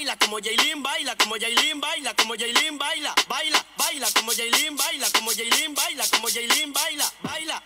baila, como Jaylin baila, como Jaylin baila, como Jailin baila, baila, baila, como Jailin baila, como Jailin baila, como Jailin baila, baila.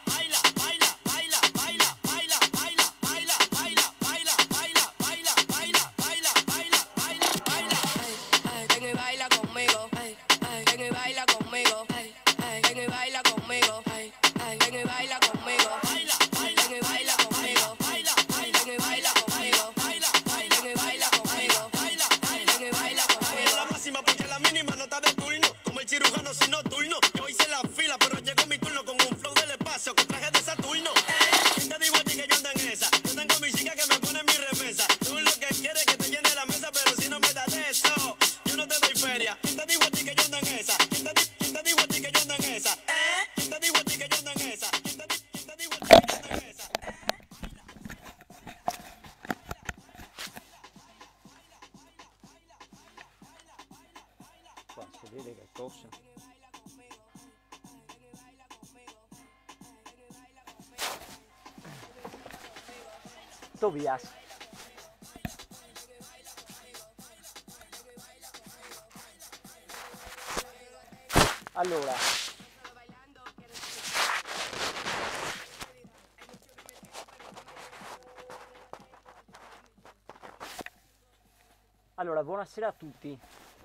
buonasera a tutti.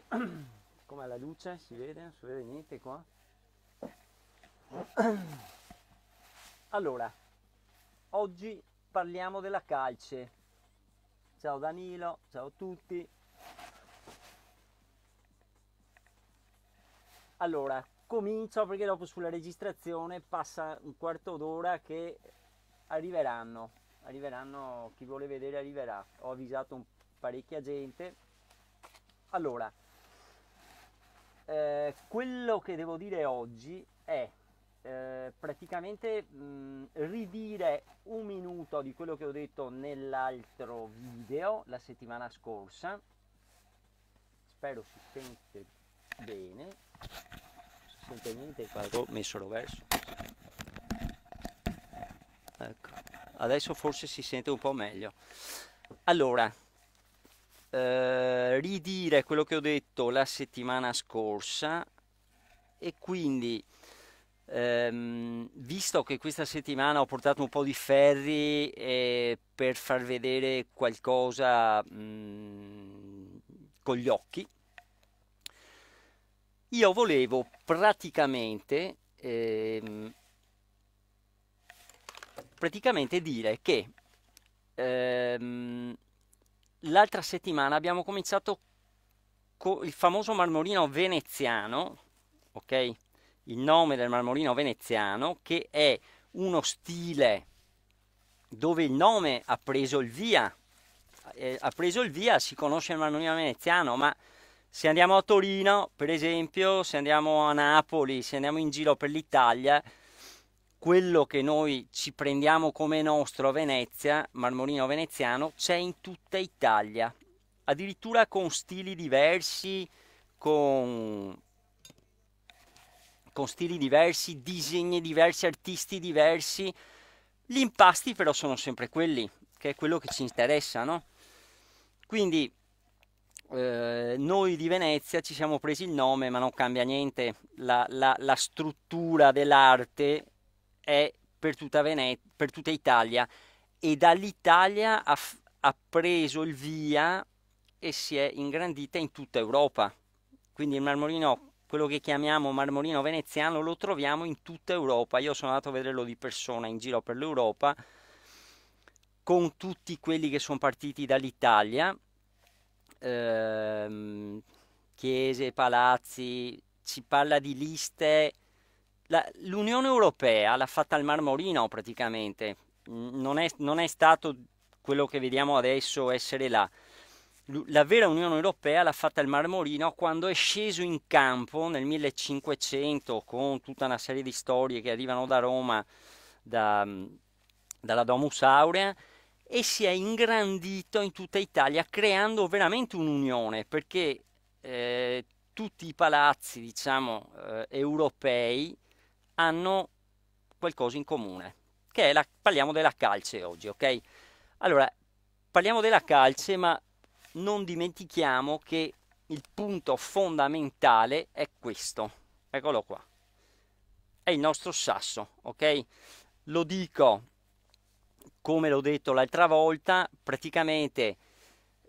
Com'è la luce? Si vede? Non si vede niente qua. Allora, oggi parliamo della calce. Ciao Danilo, ciao a tutti. Allora, comincio perché dopo sulla registrazione passa un quarto d'ora che arriveranno. Arriveranno, chi vuole vedere arriverà. Ho avvisato parecchia gente allora, eh, quello che devo dire oggi è eh, praticamente mh, ridire un minuto di quello che ho detto nell'altro video la settimana scorsa. Spero si sente bene. Si sente niente qua. Ho oh, messo verso. Ecco. Adesso forse si sente un po' meglio. Allora, eh, ridire quello che ho detto la settimana scorsa e quindi ehm, visto che questa settimana ho portato un po' di ferri eh, per far vedere qualcosa mh, mm, con gli occhi io volevo praticamente ehm, praticamente dire che ehm, l'altra settimana abbiamo cominciato con il famoso marmorino veneziano, ok? Il nome del marmorino veneziano che è uno stile dove il nome ha preso il via, eh, ha preso il via, si conosce il marmorino veneziano, ma se andiamo a Torino, per esempio, se andiamo a Napoli, se andiamo in giro per l'Italia, quello che noi ci prendiamo come nostro a Venezia, marmorino veneziano, c'è in tutta Italia, addirittura con stili diversi, con, con stili diversi, disegni diversi, artisti diversi. Gli impasti però sono sempre quelli, che è quello che ci interessa, no? Quindi eh, noi di Venezia ci siamo presi il nome, ma non cambia niente, la, la, la struttura dell'arte è per tutta, Venet- per tutta Italia e dall'Italia ha, f- ha preso il via e si è ingrandita in tutta Europa. Quindi il marmorino, quello che chiamiamo marmorino veneziano, lo troviamo in tutta Europa. Io sono andato a vederlo di persona in giro per l'Europa con tutti quelli che sono partiti dall'Italia, ehm, chiese, palazzi, si parla di liste l'Unione Europea l'ha fatta al marmorino praticamente, non è, non è, stato quello che vediamo adesso essere là. La vera Unione Europea l'ha fatta il Marmorino quando è sceso in campo nel 1500 con tutta una serie di storie che arrivano da Roma, da, dalla Domus Aurea, e si è ingrandito in tutta Italia creando veramente un'unione perché eh, tutti i palazzi diciamo, eh, europei hanno qualcosa in comune, che è la, parliamo della calce oggi, ok? Allora, parliamo della calce, ma non dimentichiamo che il punto fondamentale è questo, eccolo qua, è il nostro sasso, ok? Lo dico come l'ho detto l'altra volta, praticamente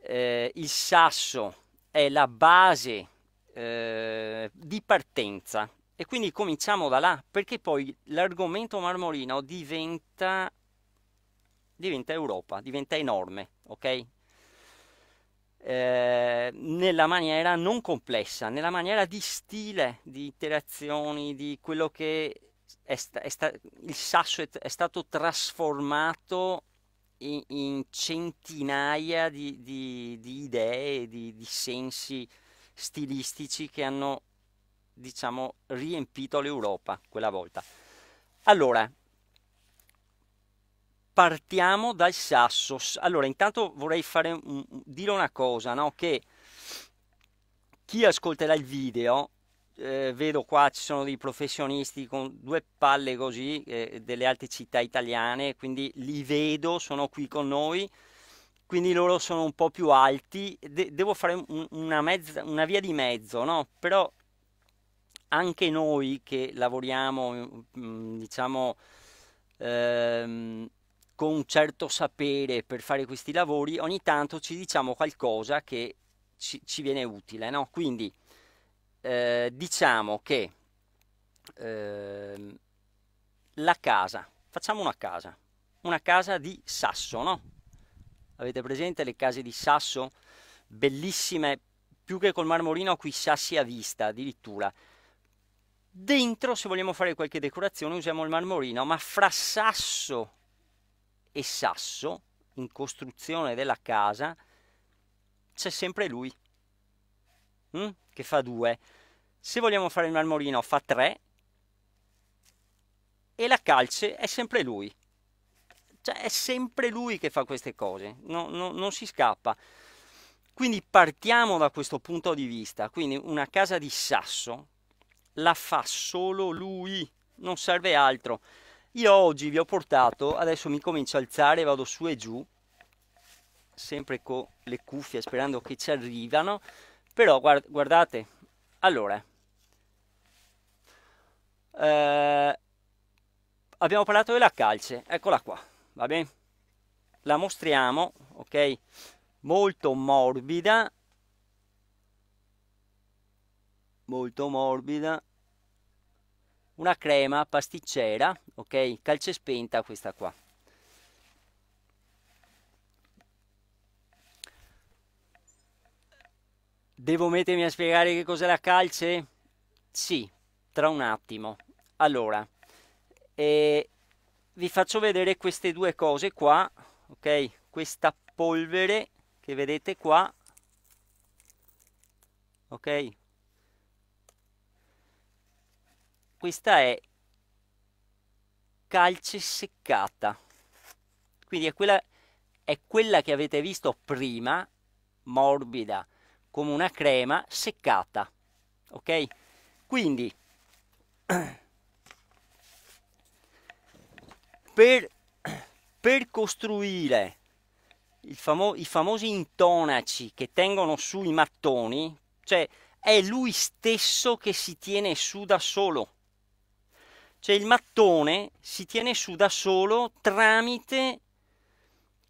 eh, il sasso è la base eh, di partenza e quindi cominciamo da là, perché poi l'argomento marmorino diventa, diventa Europa, diventa enorme, ok? Eh, nella maniera non complessa, nella maniera di stile, di interazioni, di quello che è sta, è sta, il sasso è, è stato trasformato in, in centinaia di, di, di idee, di, di sensi stilistici che hanno diciamo, riempito l'Europa quella volta. Allora, partiamo dal sasso. Allora, intanto vorrei fare, dire una cosa, no? Che chi ascolterà il video, eh, vedo qua ci sono dei professionisti con due palle così, eh, delle altre città italiane, quindi li vedo, sono qui con noi, quindi loro sono un po' più alti, De- devo fare un, una, mezza, una, via di mezzo, no? Però anche noi che lavoriamo, mm, mm, diciamo, ehm, con un certo sapere per fare questi lavori, ogni tanto ci diciamo qualcosa che ci, ci viene utile, no? Quindi eh, diciamo che eh, la casa, facciamo una casa, una casa di sasso, no? Avete presente le case di sasso? Bellissime, più che col marmorino, qui sassi a vista addirittura. Dentro, se vogliamo fare qualche decorazione, usiamo il marmorino, ma fra sasso e sasso, in costruzione della casa, c'è sempre lui, mm? che fa due. Se vogliamo fare il marmorino, fa tre, e la calce è sempre lui. Cioè, è sempre lui che fa queste cose, no, no, non si scappa. Quindi partiamo da questo punto di vista, quindi una casa di sasso la fa solo lui, non serve altro. Io oggi vi ho portato, adesso mi comincio a alzare, vado su e giù, sempre con le cuffie sperando che ci arrivano, però guardate, allora, eh, abbiamo parlato della calce, eccola qua, va bene? La mostriamo, ok? Molto morbida, molto morbida, una crema pasticcera, ok? Calce spenta questa qua. Devo mettermi a spiegare che cos'è la calce? Sì, tra un attimo. Allora, eh, vi faccio vedere queste due cose qua, ok? Questa polvere che vedete qua, ok? questa è calce seccata quindi è quella, è quella che avete visto prima morbida come una crema seccata ok quindi per, per costruire famo i famosi intonaci che tengono su i mattoni cioè è lui stesso che si tiene su da solo cioè il mattone si tiene su da solo tramite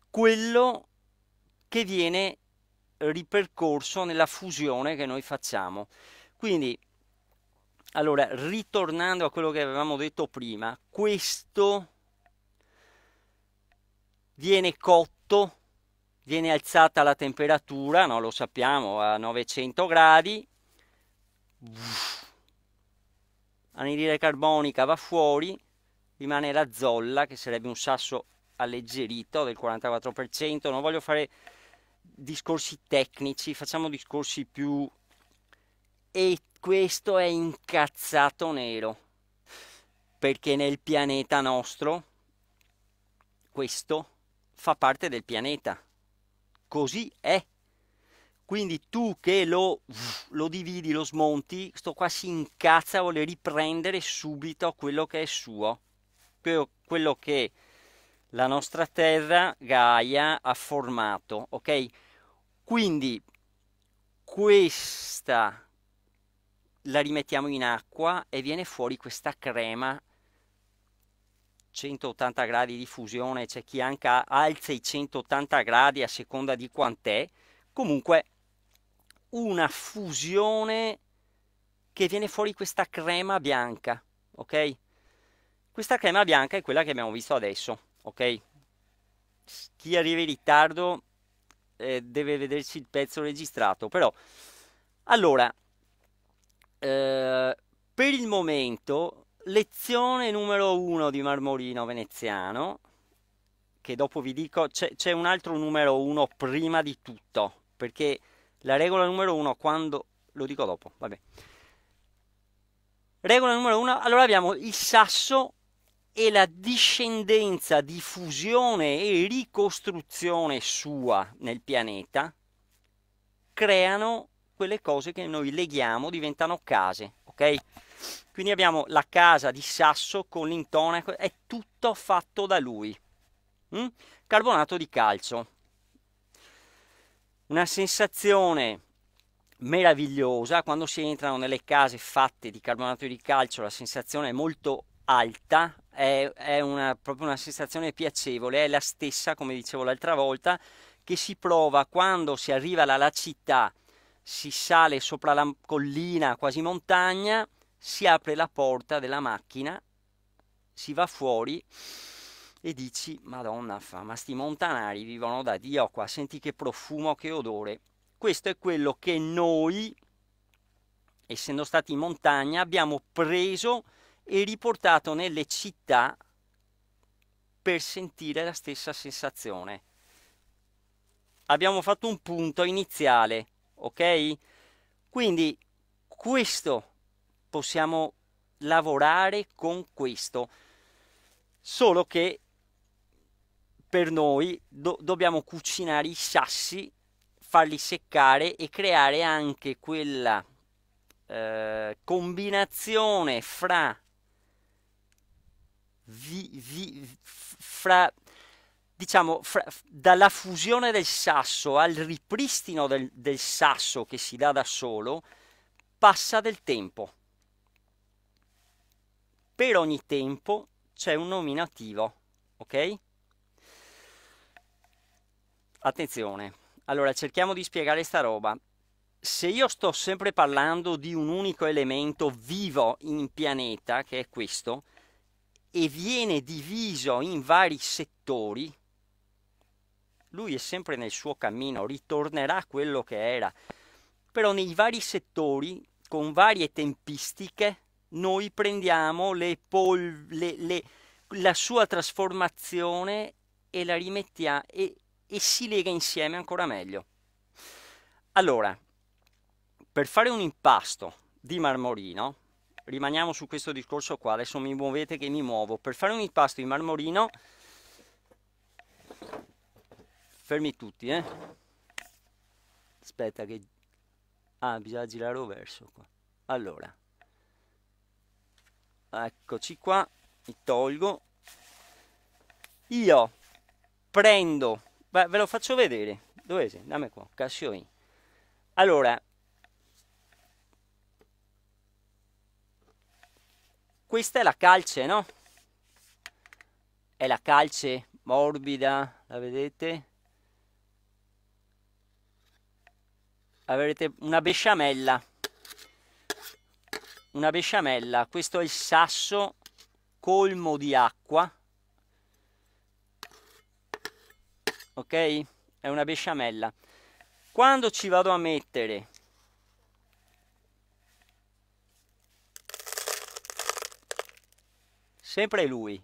quello che viene ripercorso nella fusione che noi facciamo. Quindi, allora, ritornando a quello che avevamo detto prima, questo viene cotto, viene alzata la temperatura, no? lo sappiamo, a 900 gradi, Uff anidride carbonica va fuori, rimane la zolla che sarebbe un sasso alleggerito del 44%, non voglio fare discorsi tecnici, facciamo discorsi più... e questo è incazzato nero, perché nel pianeta nostro questo fa parte del pianeta, così è. Quindi tu che lo, lo dividi, lo smonti, questo qua si incazza a voler riprendere subito quello che è suo, quello che la nostra terra, Gaia, ha formato, ok? Quindi questa la rimettiamo in acqua e viene fuori questa crema 180 gradi di fusione, c'è chi anche alza i 180 gradi a seconda di quant'è. Comunque una fusione che viene fuori questa crema bianca, ok? Questa crema bianca è quella che abbiamo visto adesso, ok? Chi arriva in ritardo eh, deve vederci il pezzo registrato, però... Allora, eh, per il momento, lezione numero uno di Marmorino Veneziano, che dopo vi dico, c'è, un altro numero uno prima di tutto, perché la regola numero uno, quando lo dico dopo, vabbè. Regola numero uno, allora abbiamo il sasso e la discendenza di fusione e ricostruzione sua nel pianeta creano quelle cose che noi leghiamo, diventano case, ok? Quindi abbiamo la casa di sasso con l'intonaco, è tutto fatto da lui. Mm? Carbonato di calcio, una sensazione meravigliosa quando si entrano nelle case fatte di carbonato di calcio la sensazione è molto alta è, è una, proprio una sensazione piacevole è la stessa come dicevo l'altra volta che si prova quando si arriva alla città si sale sopra la collina quasi montagna si apre la porta della macchina si va fuori e dici madonna fa ma sti montanari vivono da Dio qua senti che profumo che odore questo è quello che noi essendo stati in montagna abbiamo preso e riportato nelle città per sentire la stessa sensazione abbiamo fatto un punto iniziale ok quindi questo possiamo lavorare con questo solo che per noi do- dobbiamo cucinare i sassi, farli seccare e creare anche quella eh, combinazione fra, vi, vi, fra diciamo, fra, dalla fusione del sasso al ripristino del, del, sasso che si dà da solo, passa del tempo. Per ogni tempo c'è un nominativo, ok? Attenzione, allora cerchiamo di spiegare sta roba. Se io sto sempre parlando di un unico elemento vivo in pianeta, che è questo, e viene diviso in vari settori, lui è sempre nel suo cammino, ritornerà a quello che era. Però nei vari settori, con varie tempistiche, noi prendiamo le pol- le, le, la sua trasformazione e la rimettiamo e si lega insieme ancora meglio. Allora, per fare un impasto di marmorino, rimaniamo su questo discorso qua, adesso mi muovete che mi muovo, per fare un impasto di marmorino, fermi tutti, eh? Aspetta che... Ah, bisogna girare verso qua. Allora, eccoci qua, mi tolgo. Io prendo Beh, ve lo faccio vedere. Dove sei? Dammi qua, Cassioni. Allora, questa è la calce, no? È la calce morbida, la vedete? Avrete una besciamella. Una besciamella, questo è il sasso colmo di acqua ok? È una besciamella. Quando ci vado a mettere sempre lui,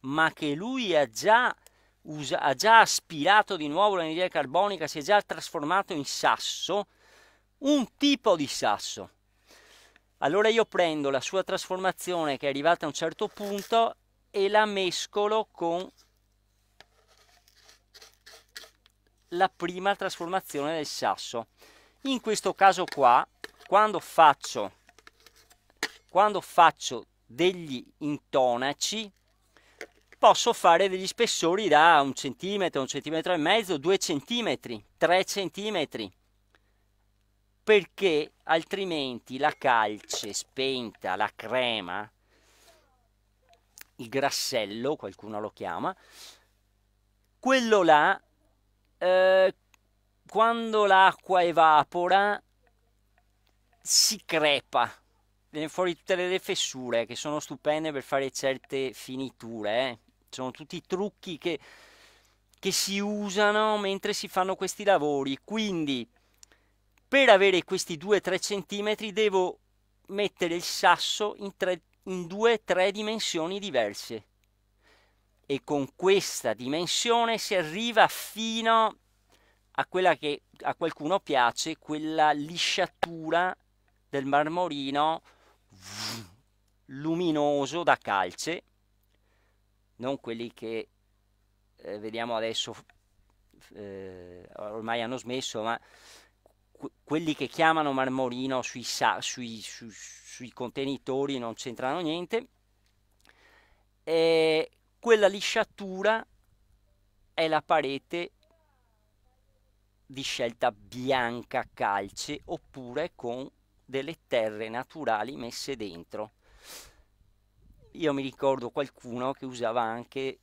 ma che lui ha già, usa, ha già aspirato di nuovo l'anidride carbonica, si è già trasformato in sasso, un tipo di sasso. Allora io prendo la sua trasformazione che è arrivata a un certo punto e la mescolo con la prima trasformazione del sasso. In questo caso qua, quando faccio, quando faccio degli intonaci, posso fare degli spessori da un centimetro, un centimetro e mezzo, due centimetri, tre centimetri, perché altrimenti la calce spenta, la crema, il grassello, qualcuno lo chiama, quello là eh, quando l'acqua evapora si crepa, viene fuori tutte le fessure che sono stupende per fare certe finiture. Eh. Sono tutti trucchi che, che si usano mentre si fanno questi lavori. Quindi per avere questi 2-3 cm devo mettere il sasso in, tre, in due o tre dimensioni diverse e con questa dimensione si arriva fino a quella che a qualcuno piace, quella lisciatura del marmorino luminoso da calce, non quelli che eh, vediamo adesso, eh, ormai hanno smesso, ma que quelli che chiamano marmorino sui, sui, su sui contenitori non c'entrano niente. E quella lisciatura è la parete di scelta bianca calce oppure con delle terre naturali messe dentro. Io mi ricordo qualcuno che usava anche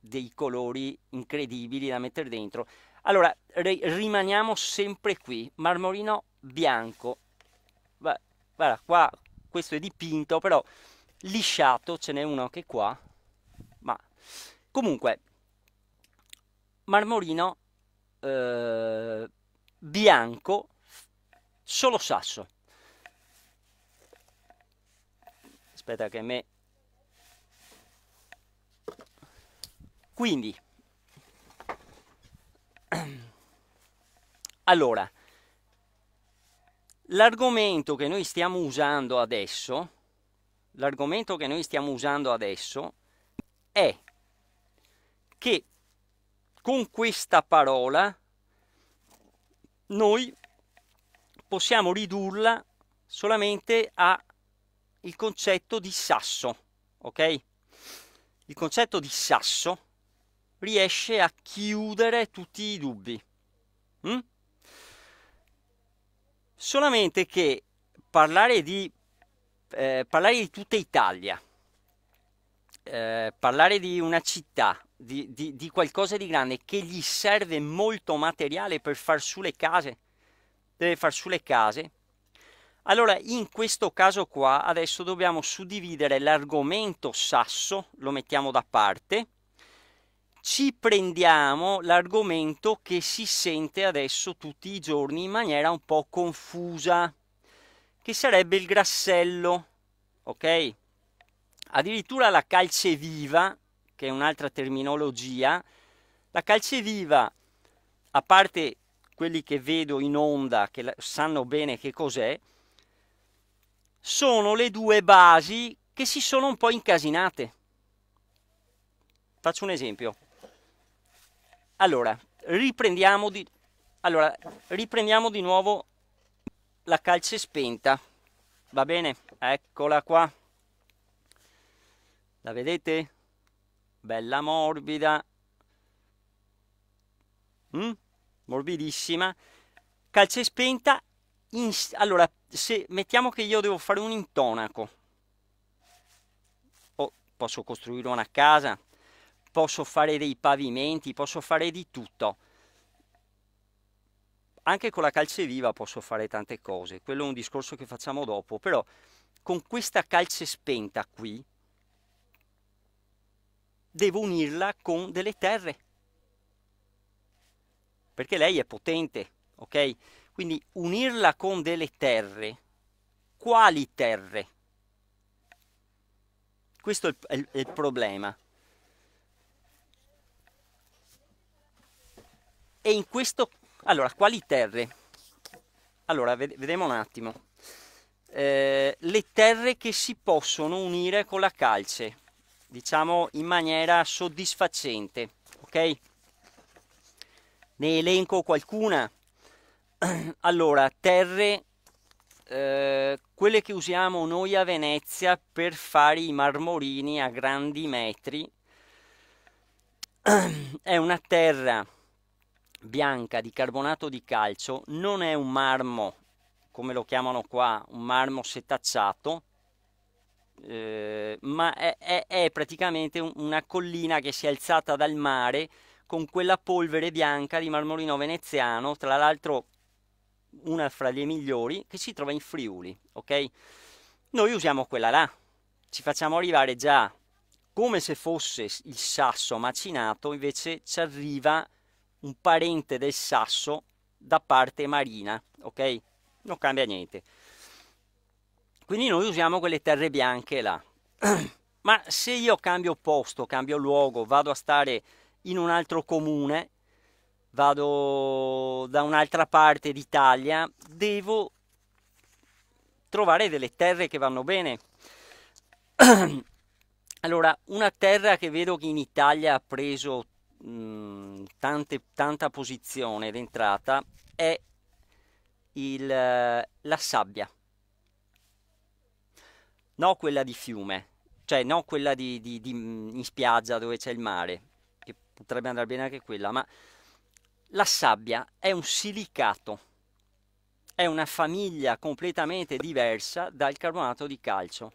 dei colori incredibili da mettere dentro. Allora, rimaniamo sempre qui, marmorino bianco. Guarda, qua questo è dipinto, però lisciato, ce n'è uno anche qua, Comunque, Marmorino eh, bianco, solo sasso. Aspetta che me... Quindi, allora, l'argomento che noi stiamo usando adesso, l'argomento che noi stiamo usando adesso è che con questa parola noi possiamo ridurla solamente al concetto di sasso, ok? Il concetto di sasso riesce a chiudere tutti i dubbi. Mm? Solamente che parlare di, eh, parlare di tutta Italia, eh, parlare di una città, di, di, di qualcosa di grande che gli serve molto materiale per far su le case, deve far su le case, allora, in questo caso qua, adesso dobbiamo suddividere l'argomento sasso, lo mettiamo da parte, ci prendiamo l'argomento che si sente adesso tutti i giorni in maniera un po' confusa, che sarebbe il grassello, ok? Addirittura la calce viva che è un'altra terminologia, la calceviva, a parte quelli che vedo in onda, che sanno bene che cos'è, sono le due basi che si sono un po' incasinate. Faccio un esempio. Allora, riprendiamo di, allora, riprendiamo di nuovo la calce spenta. Va bene? Eccola qua. La vedete? bella morbida, mm? morbidissima, calce spenta, in... allora se mettiamo che io devo fare un intonaco, oh, posso costruire una casa, posso fare dei pavimenti, posso fare di tutto, anche con la calce viva posso fare tante cose, quello è un discorso che facciamo dopo, però con questa calce spenta qui devo unirla con delle terre, perché lei è potente, ok? Quindi unirla con delle terre, quali terre? Questo è il, è il, problema. E in questo... Allora, quali terre? Allora, ved- vediamo un attimo. Eh, le terre che si possono unire con la calce diciamo in maniera soddisfacente ok ne elenco qualcuna allora terre eh, quelle che usiamo noi a Venezia per fare i marmorini a grandi metri è una terra bianca di carbonato di calcio non è un marmo come lo chiamano qua un marmo setacciato eh, ma è, è, è praticamente un, una collina che si è alzata dal mare con quella polvere bianca di marmorino veneziano, tra l'altro una fra le migliori, che si trova in Friuli, ok? Noi usiamo quella là, ci facciamo arrivare già come se fosse il sasso macinato, invece ci arriva un parente del sasso da parte marina, ok? Non cambia niente. Quindi noi usiamo quelle terre bianche là. Ma se io cambio posto, cambio luogo, vado a stare in un altro comune, vado da un'altra parte d'Italia, devo trovare delle terre che vanno bene. allora, una terra che vedo che in Italia ha preso tante, tanta posizione d'entrata è il, eh, la sabbia no quella di fiume, cioè no quella di, di, di, mm, in spiaggia dove c'è il mare, che potrebbe andare bene anche quella, ma la sabbia è un silicato, è una famiglia completamente diversa dal carbonato di calcio.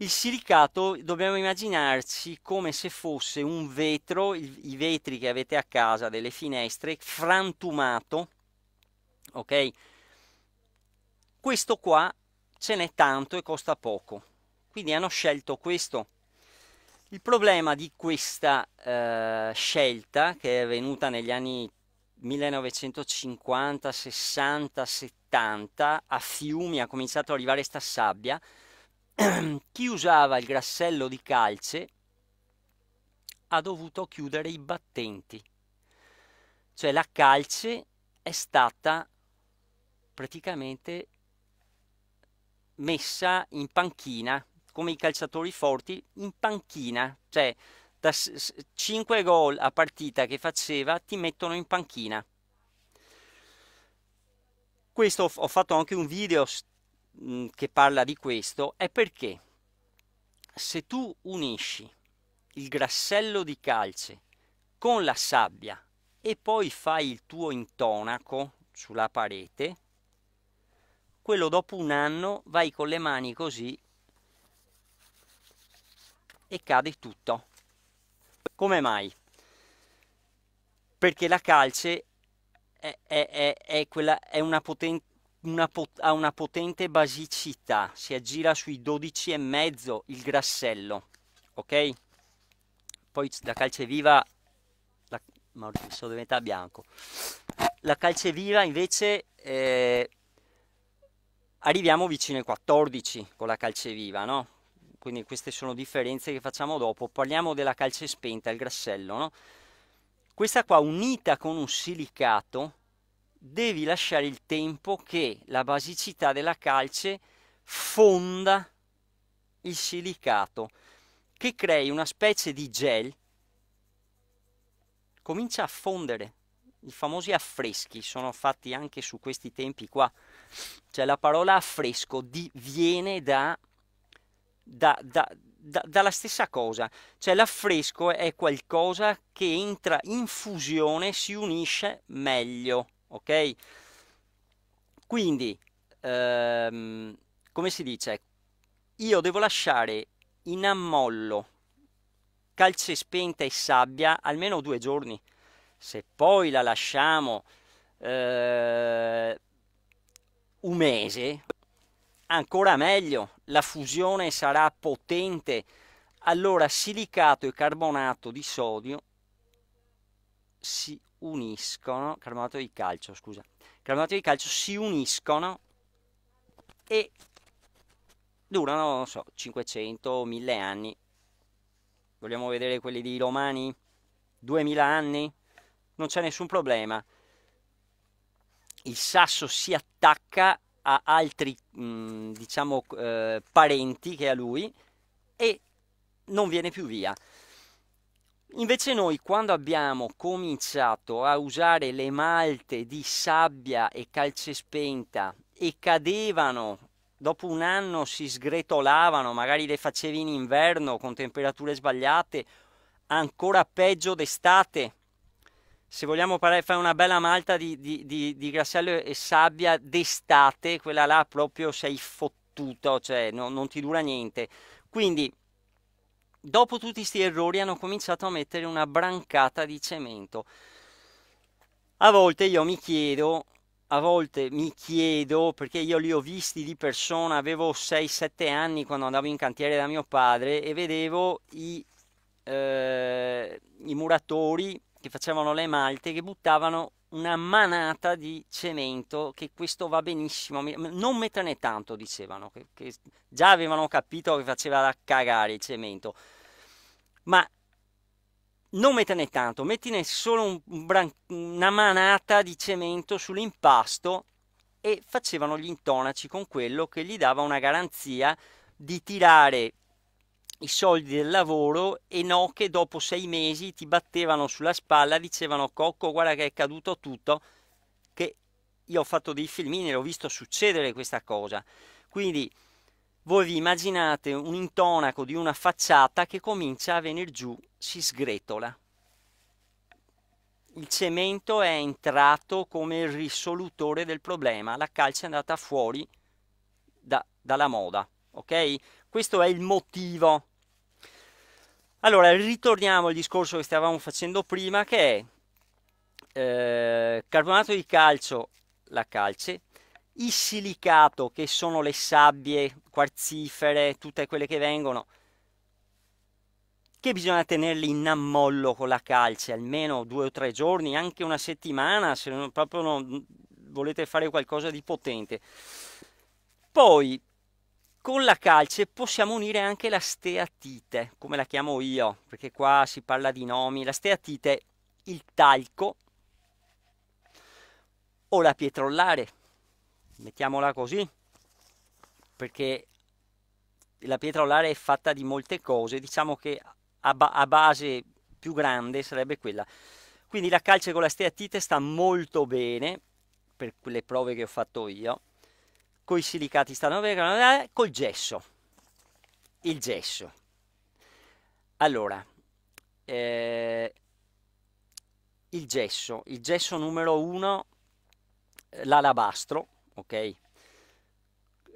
Il silicato dobbiamo immaginarci come se fosse un vetro, il, i vetri che avete a casa delle finestre, frantumato, ok? Questo qua ce n'è tanto e costa poco. Quindi hanno scelto questo. Il problema di questa eh, scelta, che è venuta negli anni 1950, 60, 70, a fiumi ha cominciato ad arrivare sta sabbia, chi usava il grassello di calce ha dovuto chiudere i battenti. Cioè la calce è stata praticamente messa in panchina, come i calciatori forti, in panchina, cioè da 5 gol a partita che faceva ti mettono in panchina. Questo ho fatto anche un video che parla di questo, è perché se tu unisci il grassello di calce con la sabbia e poi fai il tuo intonaco sulla parete, quello dopo un anno vai con le mani così e cade tutto. Come mai? Perché la calce è, è, è, quella, una potente una ha una potente basicità, si aggira sui e mezzo il grassello, ok? Poi la calce viva, la, ma sono diventato bianco, la calce viva invece eh, arriviamo vicino ai 14 con la calce viva, no? Quindi queste sono differenze che facciamo dopo. Parliamo della calce spenta, il grassello, no? Questa qua unita con un silicato devi lasciare il tempo che la basicità della calce fonda il silicato che crei una specie di gel comincia a fondere i famosi affreschi sono fatti anche su questi tempi qua cioè la parola affresco di, viene da, da, da, dalla stessa cosa, cioè l'affresco è qualcosa che entra in fusione, si unisce meglio, ok? Quindi, ehm, come si dice, io devo lasciare in ammollo calce spenta e sabbia almeno due giorni. Se poi la lasciamo eh, un mese, ancora meglio, la fusione sarà potente, allora silicato e carbonato di sodio si uniscono, carbonato di calcio, scusa, carbonato di calcio si uniscono e durano, non so, 500, 1000 anni. Vogliamo vedere quelli di Romani? 2000 anni? Non c'è nessun problema il sasso si attacca a altri, mh, diciamo, eh, parenti che ha lui e non viene più via. Invece noi quando abbiamo cominciato a usare le malte di sabbia e calce spenta e cadevano, dopo un anno si sgretolavano, magari le facevi in inverno con temperature sbagliate, ancora peggio d'estate, se vogliamo fare una bella malta di, di, di, di grassello e sabbia d'estate, quella là proprio sei fottuto, cioè no, non ti dura niente. Quindi, dopo tutti questi errori, hanno cominciato a mettere una brancata di cemento. A volte io mi chiedo, a volte mi chiedo, perché io li ho visti di persona, avevo 6-7 anni quando andavo in cantiere da mio padre e vedevo i, eh, i muratori che facevano le malte che buttavano una manata di cemento che questo va benissimo, non metterne tanto dicevano, che, che già avevano capito che faceva da cagare il cemento, ma non metterne tanto, mettine solo un, un, una manata di cemento sull'impasto e facevano gli intonaci con quello che gli dava una garanzia di tirare i soldi del lavoro e no che dopo sei mesi ti battevano sulla spalla, dicevano Cocco guarda che è caduto tutto, che io ho fatto dei filmini e ho visto succedere questa cosa. Quindi voi vi immaginate un intonaco di una facciata che comincia a venire giù, si sgretola. Il cemento è entrato come il risolutore del problema, la calcia è andata fuori da, dalla moda, ok? Questo è il motivo allora, ritorniamo al discorso che stavamo facendo prima, che è eh, carbonato di calcio, la calce, il silicato, che sono le sabbie quarzifere, tutte quelle che vengono, che bisogna tenerli in ammollo con la calce, almeno due o tre giorni, anche una settimana, se non, proprio non, volete fare qualcosa di potente. Poi, con la calce possiamo unire anche la steatite, come la chiamo io, perché qua si parla di nomi, la steatite, il talco o la pietrollare, mettiamola così, perché la pietrollare è fatta di molte cose, diciamo che a, ba a base più grande sarebbe quella. Quindi la calce con la steatite sta molto bene per quelle prove che ho fatto io con i silicati stanno bene, eh, col gesso. Il gesso. Allora, eh, il gesso, il gesso numero uno, eh, l'alabastro, ok?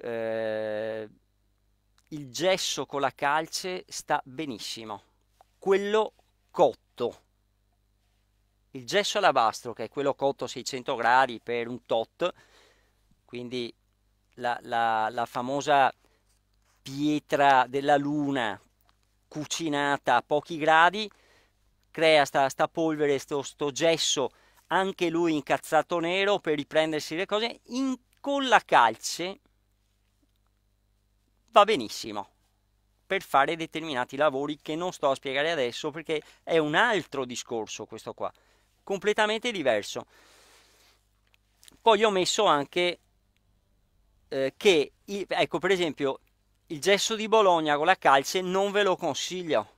Eh, il gesso con la calce sta benissimo, quello cotto. Il gesso alabastro, che è quello cotto a 600 gradi per un tot, quindi la, la, la famosa pietra della luna cucinata a pochi gradi, crea sta, sta polvere, sto, sto, gesso, anche lui incazzato nero per riprendersi le cose, in, con la calce va benissimo per fare determinati lavori che non sto a spiegare adesso perché è un altro discorso questo qua, completamente diverso. Poi ho messo anche eh, che, ecco per esempio, il gesso di Bologna con la calce non ve lo consiglio.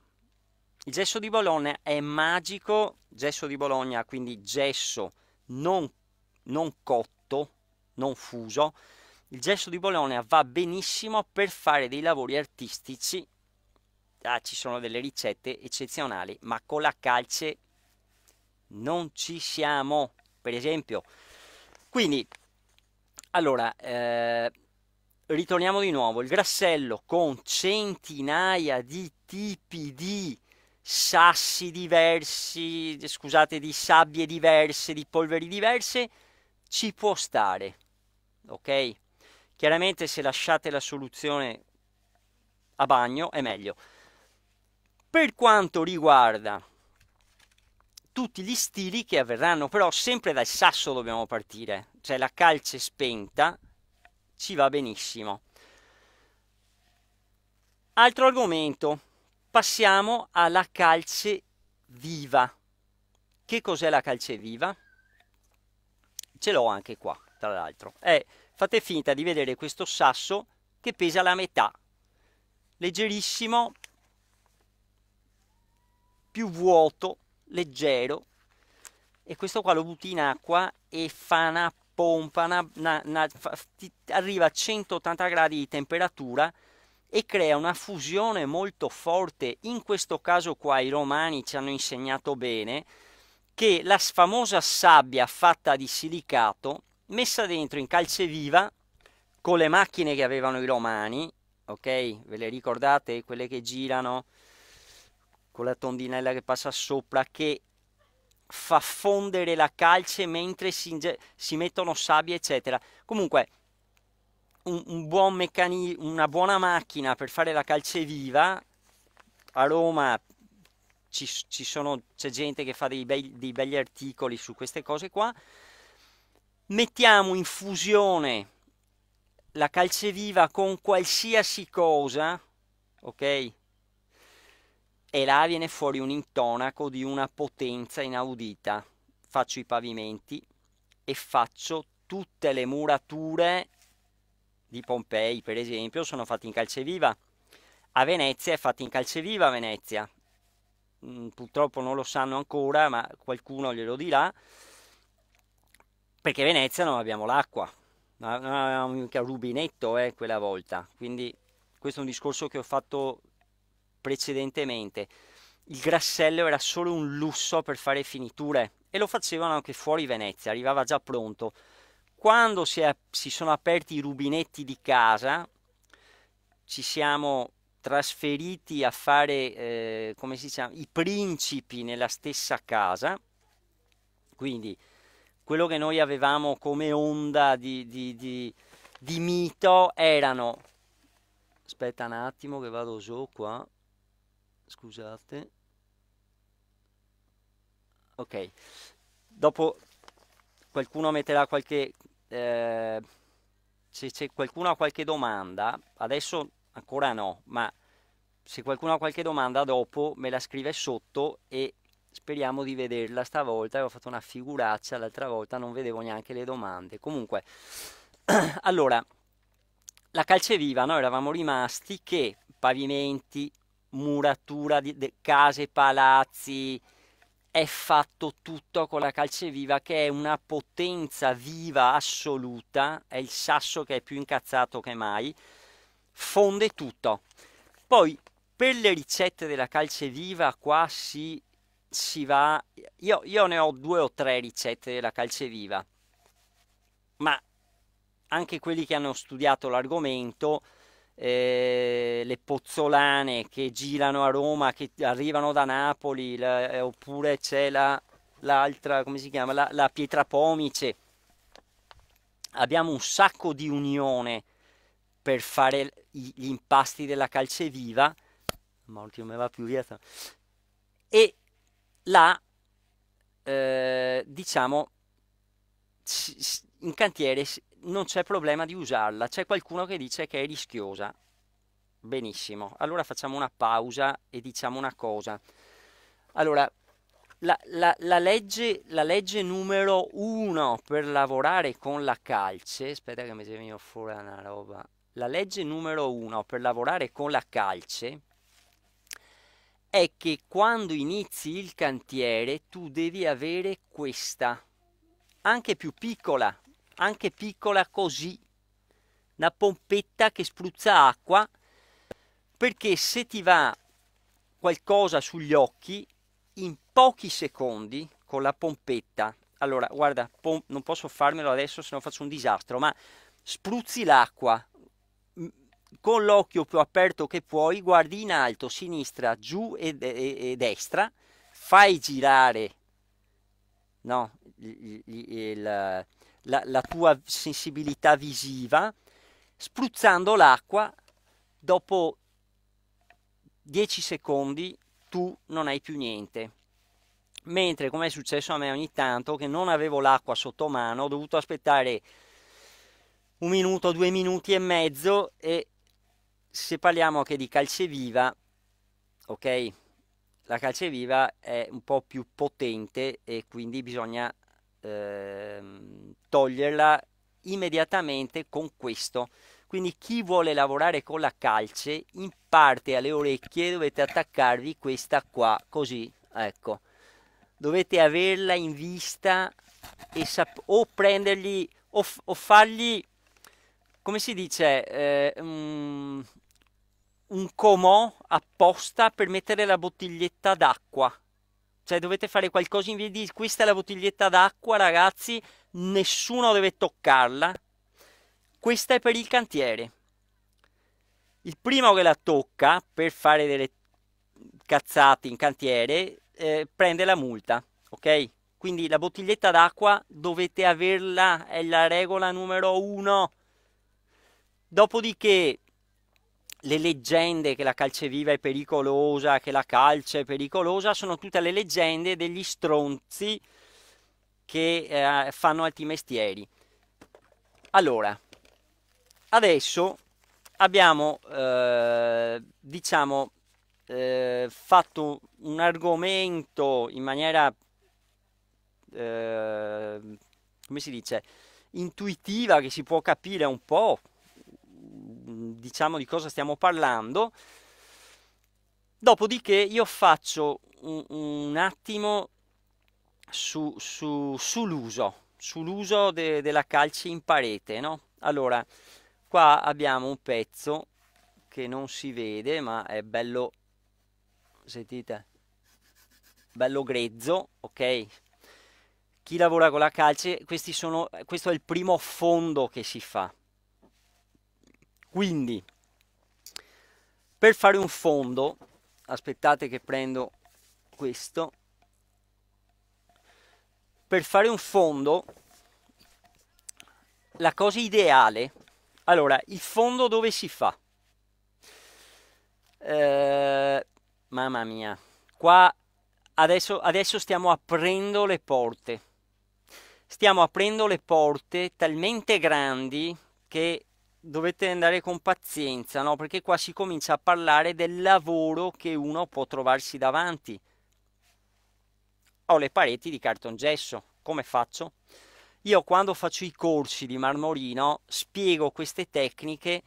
Il gesso di Bologna è magico, gesso di Bologna, quindi gesso non, non cotto, non fuso. Il gesso di Bologna va benissimo per fare dei lavori artistici. Ah, ci sono delle ricette eccezionali, ma con la calce non ci siamo, per esempio. Quindi allora, eh, ritorniamo di nuovo, il grassello con centinaia di tipi di sassi diversi, scusate, di sabbie diverse, di polveri diverse, ci può stare, ok? Chiaramente se lasciate la soluzione a bagno è meglio. Per quanto riguarda tutti gli stili che avverranno, però sempre dal sasso dobbiamo partire, cioè la calce spenta ci va benissimo. Altro argomento, passiamo alla calce viva. Che cos'è la calce viva? Ce l'ho anche qua, tra l'altro. Eh, fate finta di vedere questo sasso che pesa la metà, leggerissimo, più vuoto leggero e questo qua lo butti in acqua e fa una pompa, una, una, una, fa, ti, arriva a 180 gradi di temperatura e crea una fusione molto forte. In questo caso qua i romani ci hanno insegnato bene che la famosa sabbia fatta di silicato messa dentro in calce viva con le macchine che avevano i romani, ok? Ve le ricordate quelle che girano? con la tondinella che passa sopra che fa fondere la calce mentre si, si mettono sabbie eccetera comunque un, un buon meccani- una buona macchina per fare la calce viva a Roma ci, ci sono, c'è gente che fa dei, bei, dei belli articoli su queste cose qua mettiamo in fusione la calce viva con qualsiasi cosa ok e là viene fuori un intonaco di una potenza inaudita. Faccio i pavimenti e faccio tutte le murature di Pompei, per esempio, sono fatte in calceviva. A Venezia è fatta in calceviva a Venezia. Mm, purtroppo non lo sanno ancora, ma qualcuno glielo dirà. Perché a Venezia non abbiamo l'acqua, non avevamo mica rubinetto eh, quella volta. Quindi questo è un discorso che ho fatto precedentemente, il grassello era solo un lusso per fare finiture e lo facevano anche fuori Venezia, arrivava già pronto. Quando si, è, si sono aperti i rubinetti di casa, ci siamo trasferiti a fare eh, come si chiama, i principi nella stessa casa, quindi quello che noi avevamo come onda di, di, di, di mito erano aspetta un attimo che vado su qua scusate ok dopo qualcuno metterà qualche eh, se, se qualcuno ha qualche domanda adesso ancora no ma se qualcuno ha qualche domanda dopo me la scrive sotto e speriamo di vederla stavolta ho fatto una figuraccia l'altra volta non vedevo neanche le domande comunque allora la calceviva noi eravamo rimasti che pavimenti muratura di de, case, palazzi, è fatto tutto con la calce viva che è una potenza viva assoluta, è il sasso che è più incazzato che mai, fonde tutto. Poi per le ricette della calce viva qua si, si va, io, io ne ho due o tre ricette della calce viva, ma anche quelli che hanno studiato l'argomento eh, le pozzolane che girano a Roma, che arrivano da Napoli, la, eh, oppure c'è la, come si chiama, la, la pietra pomice. Abbiamo un sacco di unione per fare gli impasti della calce viva, ma non me va più via, e là, eh, diciamo, in cantiere non c'è problema di usarla, c'è qualcuno che dice che è rischiosa. Benissimo, allora facciamo una pausa e diciamo una cosa. Allora, la, la, la, legge, la legge, numero uno per lavorare con la calce, aspetta che mi veniva fuori una roba, la legge numero uno per lavorare con la calce è che quando inizi il cantiere tu devi avere questa, anche più piccola, anche piccola così, una pompetta che spruzza acqua, perché se ti va qualcosa sugli occhi, in pochi secondi con la pompetta, allora guarda, pom non posso farmelo adesso se no faccio un disastro, ma spruzzi l'acqua con l'occhio più aperto che puoi, guardi in alto, sinistra, giù e, e, e destra, fai girare no, il, il, il la, la tua sensibilità visiva, spruzzando l'acqua, dopo 10 secondi tu non hai più niente. Mentre, come è successo a me ogni tanto, che non avevo l'acqua sotto mano, ho dovuto aspettare un minuto, due minuti e mezzo e se parliamo anche di calceviva, ok? La calceviva è un po' più potente e quindi bisogna ehm, toglierla immediatamente con questo. Quindi chi vuole lavorare con la calce, in parte alle orecchie dovete attaccarvi questa qua, così, ecco. Dovete averla in vista sap- o prendergli o, o, fargli, come si dice, eh, um, un comò apposta per mettere la bottiglietta d'acqua cioè dovete fare qualcosa in via di... Questa è la bottiglietta d'acqua, ragazzi. Nessuno deve toccarla. Questa è per il cantiere. Il primo che la tocca per fare delle cazzate in cantiere eh, prende la multa, ok? Quindi la bottiglietta d'acqua dovete averla, è la regola numero uno. Dopodiché le leggende che la calce viva è pericolosa, che la calce è pericolosa, sono tutte le leggende degli stronzi che eh, fanno altri mestieri. Allora, adesso abbiamo, eh, diciamo, eh, fatto un argomento in maniera, eh, come si dice, intuitiva che si può capire un po' diciamo di cosa stiamo parlando. Dopodiché io faccio un, un attimo su, su, sull'uso, sull'uso de, della calce in parete. No? Allora, qua abbiamo un pezzo che non si vede, ma è bello, sentite, bello grezzo, ok? Chi lavora con la calce, sono, questo è il primo fondo che si fa. Quindi, per fare un fondo, aspettate che prendo questo, per fare un fondo, la cosa ideale, allora, il fondo dove si fa? Eh, mamma mia, qua adesso, adesso stiamo aprendo le porte stiamo aprendo le porte talmente grandi che dovete andare con pazienza, no? Perché qua si comincia a parlare del lavoro che uno può trovarsi davanti. Ho le pareti di cartongesso, come faccio? Io quando faccio i corsi di Marmorino spiego queste tecniche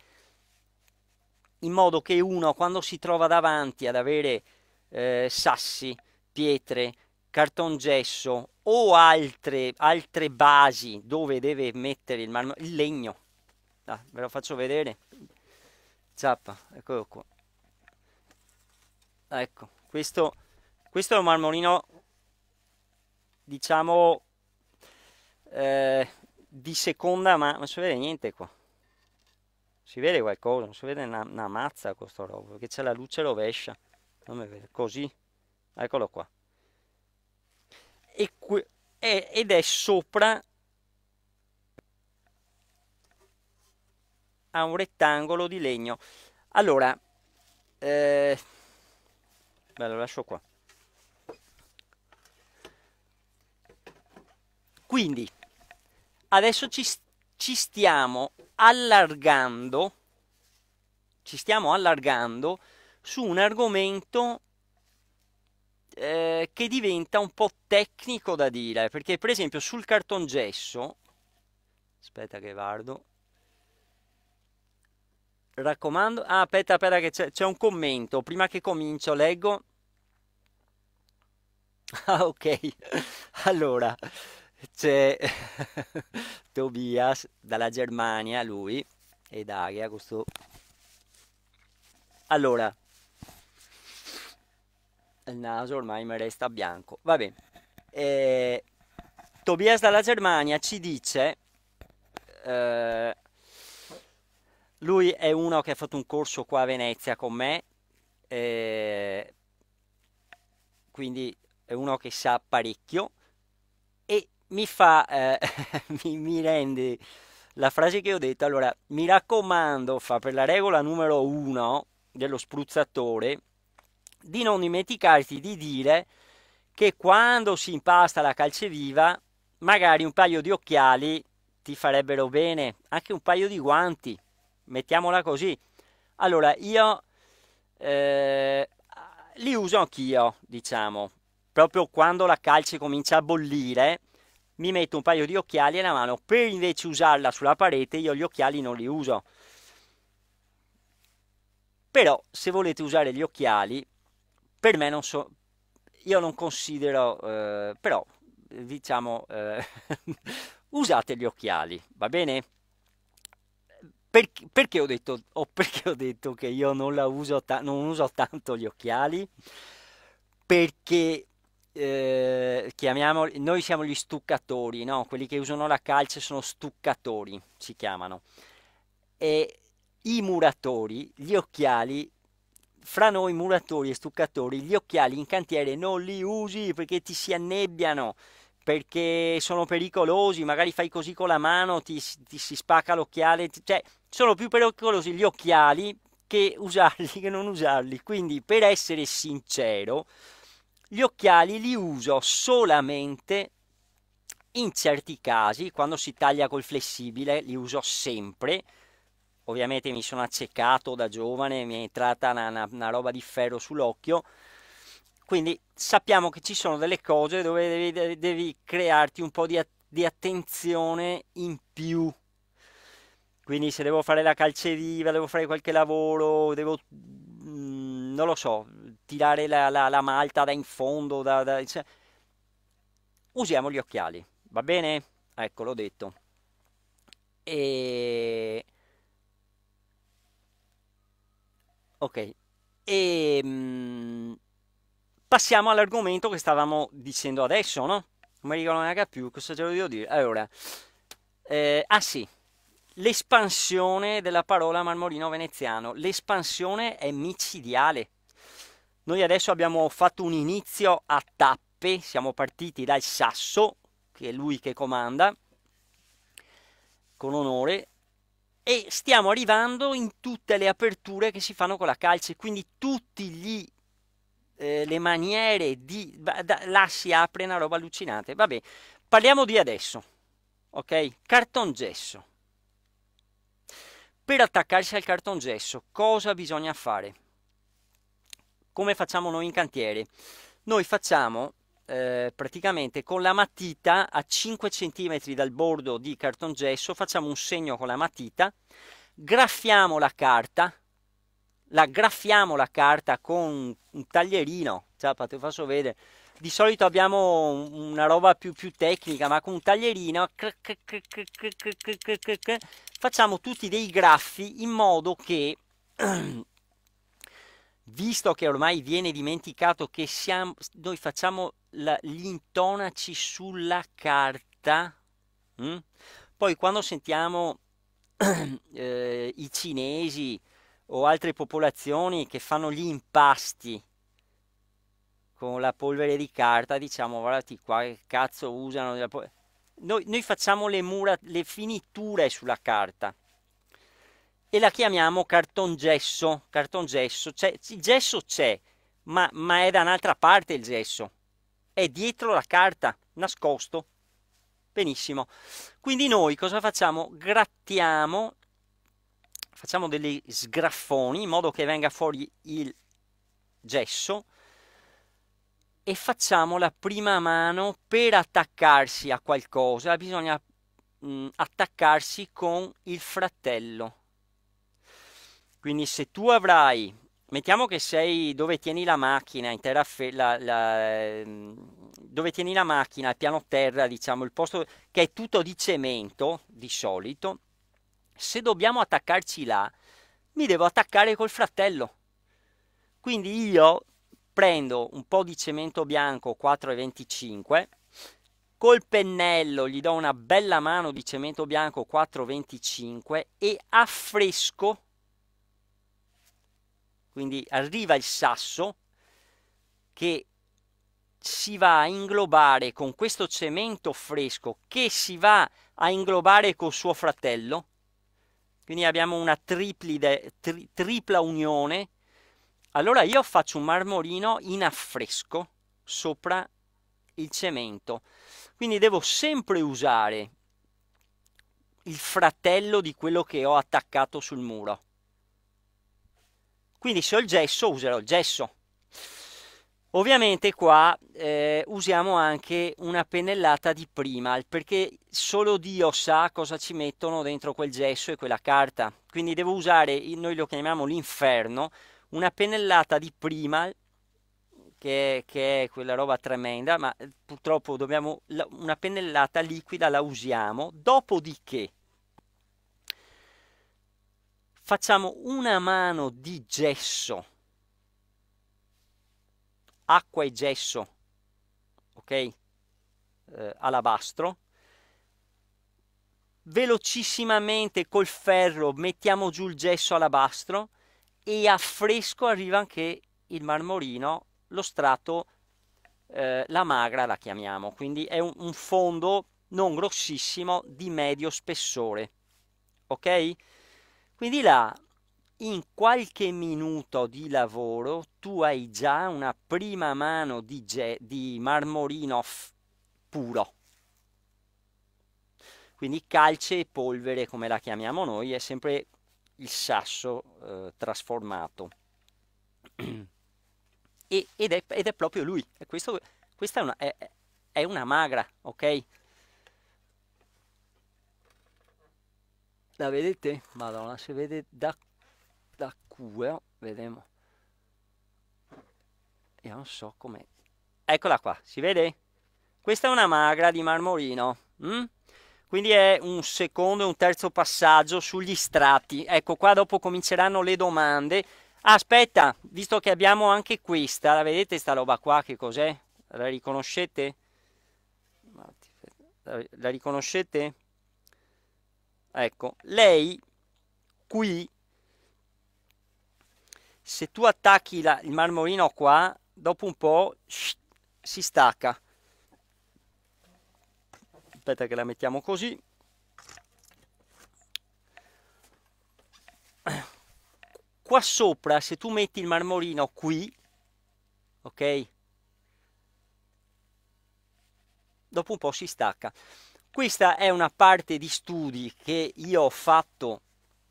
in modo che uno quando si trova davanti ad avere eh, sassi, pietre, cartongesso o altre, altre basi dove deve mettere il, il legno, dai, ve lo faccio vedere. Zappa, eccolo qua. Ecco, questo, questo è un marmolino, diciamo, eh, di seconda, ma non si vede niente qua. Si vede qualcosa, non si vede una, una mazza questo robo, perché c'è la luce rovescia. così. Eccolo qua. E ed è sopra a un rettangolo di legno. Allora, eh, beh, lo lascio qua. Quindi, adesso ci, ci stiamo allargando, ci stiamo allargando su un argomento eh, che diventa un po' tecnico da dire, perché per esempio sul cartongesso, aspetta che vado, raccomando. Ah, aspetta, aspetta, che c'è, c'è un commento. Prima che comincio, leggo. Ah, ok. Allora, c'è Tobias dalla Germania, lui, ed Aria, questo... Allora, il naso ormai mi resta bianco. Va bene. Eh, Tobias dalla Germania ci dice... Eh, lui è uno che ha fatto un corso qua a Venezia con me, eh, quindi è uno che sa parecchio e mi fa, eh, mi, mi rende la frase che ho detto. Allora, mi raccomando, fa per la regola numero uno dello spruzzatore, di non dimenticarti di dire che quando si impasta la calce viva, magari un paio di occhiali ti farebbero bene, anche un paio di guanti mettiamola così. Allora, io eh, li uso anch'io, diciamo, proprio quando la calce comincia a bollire, mi metto un paio di occhiali alla mano, per invece usarla sulla parete io gli occhiali non li uso. Però se volete usare gli occhiali, per me non so, io non considero, eh, però diciamo, eh, usate gli occhiali, va bene? perché, perché, ho detto, oh, perché, ho detto, che io non, uso, ta- non uso tanto gli occhiali? Perché eh, noi siamo gli stuccatori, no? quelli che usano la calce sono stuccatori, si chiamano. E i muratori, gli occhiali, fra noi muratori e stuccatori, gli occhiali in cantiere non li usi perché ti si annebbiano perché sono pericolosi, magari fai così con la mano, ti, ti si spacca l'occhiale, cioè sono più pericolosi gli occhiali che usarli che non usarli. Quindi, per essere sincero, gli occhiali li uso solamente in certi casi, quando si taglia col flessibile, li uso sempre. Ovviamente mi sono accecato da giovane, mi è entrata una, una, una roba di ferro sull'occhio. Quindi sappiamo che ci sono delle cose dove devi, devi crearti un po' di, di attenzione in più quindi se devo fare la calceria, devo fare qualche lavoro, devo, mh, mm, non lo so, tirare la, la, la malta da in fondo, da, da, cioè, usiamo gli occhiali, va bene? Ecco, l'ho detto. E... Ok, e mh, mm, passiamo all'argomento che stavamo dicendo adesso, no? Non mi ricordo neanche più cosa ce lo devo dire. Allora, eh, ah sì l'espansione della parola marmorino veneziano. L'espansione è micidiale. Noi adesso abbiamo fatto un inizio a tappe, siamo partiti dal Sasso, che è lui che comanda, con onore, e stiamo arrivando in tutte le aperture che si fanno con la calce, quindi tutte eh, le maniere di... là si apre una roba allucinante. Vabbè, parliamo di adesso, ok? Cartongesso. Per attaccarsi al cartongesso cosa bisogna fare? Come facciamo noi in cantiere? Noi facciamo eh, praticamente con la matita a 5 cm dal bordo di cartongesso facciamo un segno con la matita, graffiamo la carta, la graffiamo la carta con un taglierino, cioè, te lo faccio vedere, di solito abbiamo una roba più, più tecnica, ma con un taglierino facciamo tutti dei graffi in modo che, visto che ormai viene dimenticato che siamo, noi facciamo la, gli intonaci sulla carta, mh? poi quando sentiamo eh, i cinesi o altre popolazioni che fanno gli impasti, con la polvere di carta diciamo guardati qua che cazzo usano noi, noi, facciamo le, mura, le finiture sulla carta e la chiamiamo carton gesso, cioè, il gesso c'è ma, ma è da un'altra parte il gesso è dietro la carta nascosto benissimo quindi noi cosa facciamo grattiamo facciamo degli sgraffoni in modo che venga fuori il gesso e la prima mano per attaccarsi a qualcosa, bisogna mh, mm, attaccarsi con il fratello. Quindi se tu avrai, mettiamo che sei dove tieni la macchina, in terrafe- la, la, mm, dove tieni la macchina, al piano terra, diciamo, il posto che è tutto di cemento di solito, se dobbiamo attaccarci là, mi devo attaccare col fratello. Quindi io prendo un po' di cemento bianco 4,25, col pennello gli do una bella mano di cemento bianco 4,25 e affresco, quindi arriva il sasso che si va a inglobare con questo cemento fresco che si va a inglobare col suo fratello, quindi abbiamo una triplide, tri, tripla unione allora io faccio un marmorino in affresco sopra il cemento. Quindi devo sempre usare il fratello di quello che ho attaccato sul muro. Quindi se ho il gesso, userò il gesso. Ovviamente qua eh, usiamo anche una pennellata di primal, perché solo Dio sa cosa ci mettono dentro quel gesso e quella carta. Quindi devo usare, noi lo chiamiamo l'inferno, una pennellata di prima che, che, è quella roba tremenda, ma eh, purtroppo dobbiamo una pennellata liquida la usiamo, dopodiché facciamo una mano di gesso, acqua e gesso, ok? Eh, alabastro. Velocissimamente col ferro mettiamo giù il gesso alabastro e a fresco arriva anche il marmorino, lo strato, eh, la magra la chiamiamo, quindi è un, un fondo non grossissimo di medio spessore, ok? Quindi là in qualche minuto di lavoro tu hai già una prima mano di, di marmorino puro. Quindi calce e polvere, come la chiamiamo noi, è sempre il sasso eh, trasformato. E, ed, è, ed, è, proprio lui. Questo, questa è una, è, è una magra, ok? La vedete? Madonna, si vede da, da qua, vediamo. Io non so come... Eccola qua, si vede? Questa è una magra di marmorino. Mm? Quindi è un secondo e un terzo passaggio sugli strati. Ecco, qua dopo cominceranno le domande. Ah, aspetta, visto che abbiamo anche questa, la vedete sta roba qua che cos'è? La riconoscete? La riconoscete? Ecco, lei qui, se tu attacchi la, il marmorino qua, dopo un po' si stacca aspetta che la mettiamo così qua sopra se tu metti il marmorino qui ok dopo un po' si stacca questa è una parte di studi che io ho fatto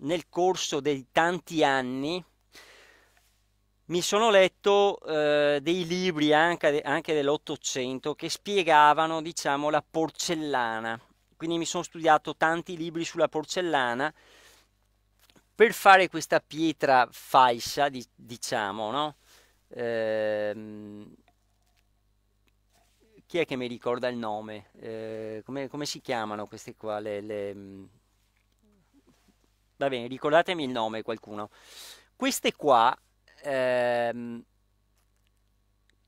nel corso dei tanti anni mi sono letto eh, dei libri anche, anche dell'Ottocento che spiegavano diciamo, la porcellana, quindi mi sono studiato tanti libri sulla porcellana per fare questa pietra falsa, di, diciamo, no? Ehm, chi è che mi ricorda il nome? Eh, come, come, si chiamano queste qua? Le, le... Mm, va bene, ricordatemi il nome qualcuno. Queste qua ehm,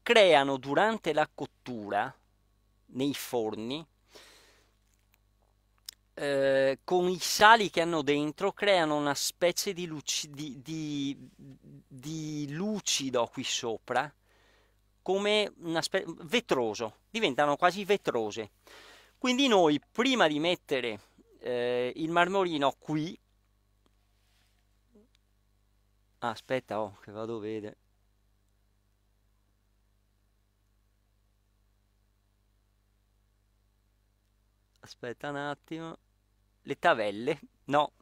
creano durante la cottura nei forni eh, con i sali che hanno dentro creano una specie di, luci, di, di, di lucido qui sopra come una specie vetroso diventano quasi vetrose quindi noi prima di mettere eh, il marmorino qui Ah, aspetta, oh, che vado a vedere. Aspetta un attimo. Le tavelle? No.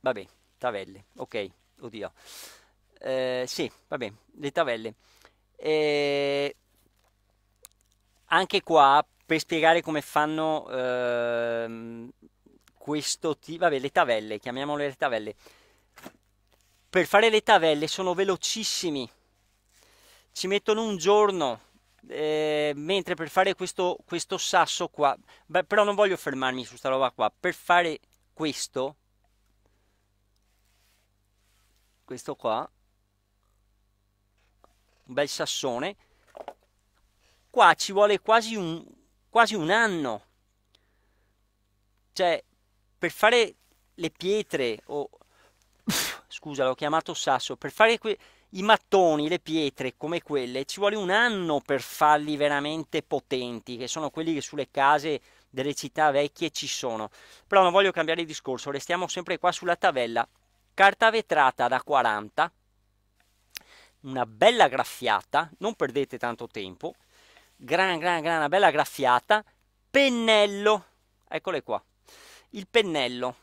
Vabbè, tavelle. Ok, oddio. Eh, sì, vabbè, le tavelle. Eh, anche qua, per spiegare come fanno... Ehm, questo tipo, vabbè le tavelle, chiamiamole le tavelle, per fare le tavelle sono velocissimi, ci mettono un giorno, eh, mentre per fare questo, questo sasso qua, beh, però non voglio fermarmi su sta roba qua, per fare questo, questo qua, un bel sassone, qua ci vuole quasi un, quasi un anno, cioè per fare le pietre o scusa l'ho chiamato sasso per fare que- i mattoni, le pietre come quelle ci vuole un anno per farli veramente potenti che sono quelli che sulle case delle città vecchie ci sono però non voglio cambiare il discorso restiamo sempre qua sulla tabella carta vetrata da 40 una bella graffiata non perdete tanto tempo gran gran gran una bella graffiata pennello eccole qua il pennello.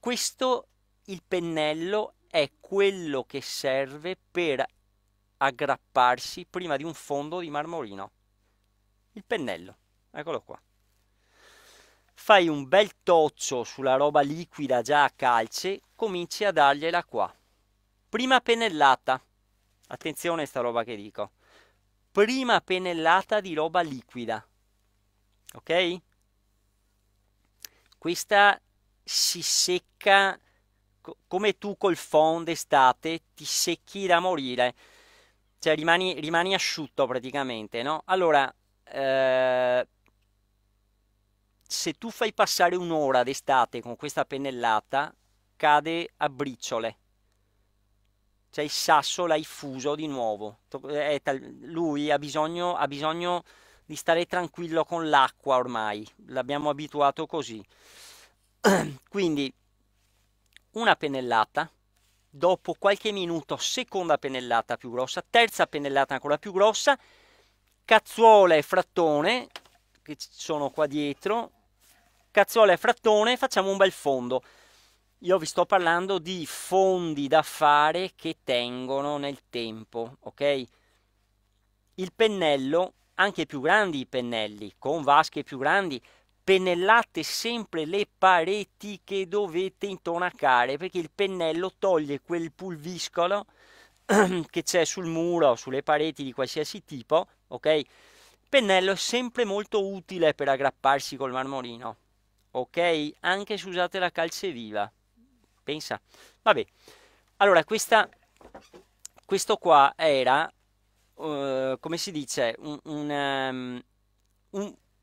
Questo, il pennello, è quello che serve per aggrapparsi prima di un fondo di marmorino. Il pennello, eccolo qua. Fai un bel toccio sulla roba liquida già a calce, cominci a dargliela qua. Prima pennellata, attenzione a sta roba che dico, prima pennellata di roba liquida, ok? questa si secca co- come tu col phon d'estate ti secchi da morire, cioè rimani, rimani asciutto praticamente, no? Allora, eh, se tu fai passare un'ora d'estate con questa pennellata, cade a briciole. Cioè il sasso l'hai fuso di nuovo. Lui ha bisogno, ha bisogno di stare tranquillo con l'acqua ormai, l'abbiamo abituato così. Quindi una pennellata, dopo qualche minuto seconda pennellata più grossa, terza pennellata ancora più grossa, cazzuola e frattone che sono qua dietro, cazzuola e frattone, facciamo un bel fondo. Io vi sto parlando di fondi da fare che tengono nel tempo, ok? Il pennello anche più grandi i pennelli, con vasche più grandi, pennellate sempre le pareti che dovete intonacare perché il pennello toglie quel pulviscolo che c'è sul muro, sulle pareti di qualsiasi tipo, ok? pennello è sempre molto utile per aggrapparsi col marmorino, ok? Anche se usate la calce viva, pensa. Vabbè, allora questa, questo qua era eh, come si dice, un, un, um,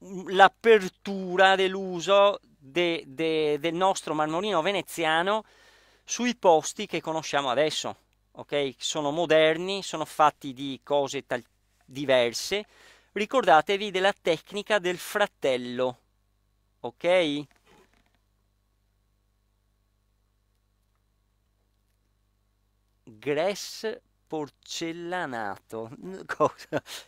un, l'apertura dell'uso de, de, del nostro marmorino veneziano sui posti che conosciamo adesso. Okay? Sono moderni, sono fatti di cose tal- diverse. Ricordatevi della tecnica del fratello. Ok? Grass porcellanato.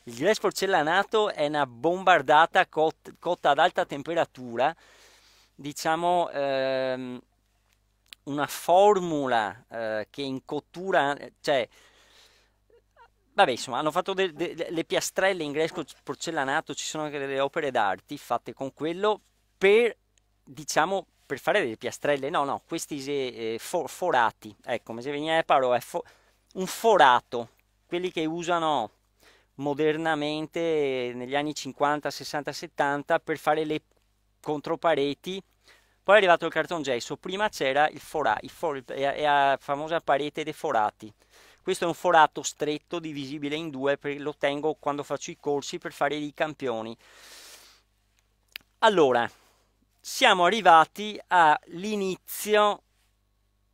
Il glass porcellanato è una bombardata cot- cotta ad alta temperatura, diciamo ehm, una formula eh, che in cottura, cioè vabbè insomma hanno fatto de- de- le piastrelle in gresco porcellanato ci sono anche delle opere d'arte fatte con quello per diciamo per fare delle piastrelle no no questi eh, for- forati ecco come se veniva a parole for- un forato, quelli che usano modernamente negli anni 50, 60, 70 per fare le contropareti. Poi è arrivato il cartongesso, prima c'era il forato, il for, la famosa parete dei forati. Questo è un forato stretto divisibile in due, per, lo tengo quando faccio i corsi per fare i campioni. Allora, siamo arrivati all'inizio,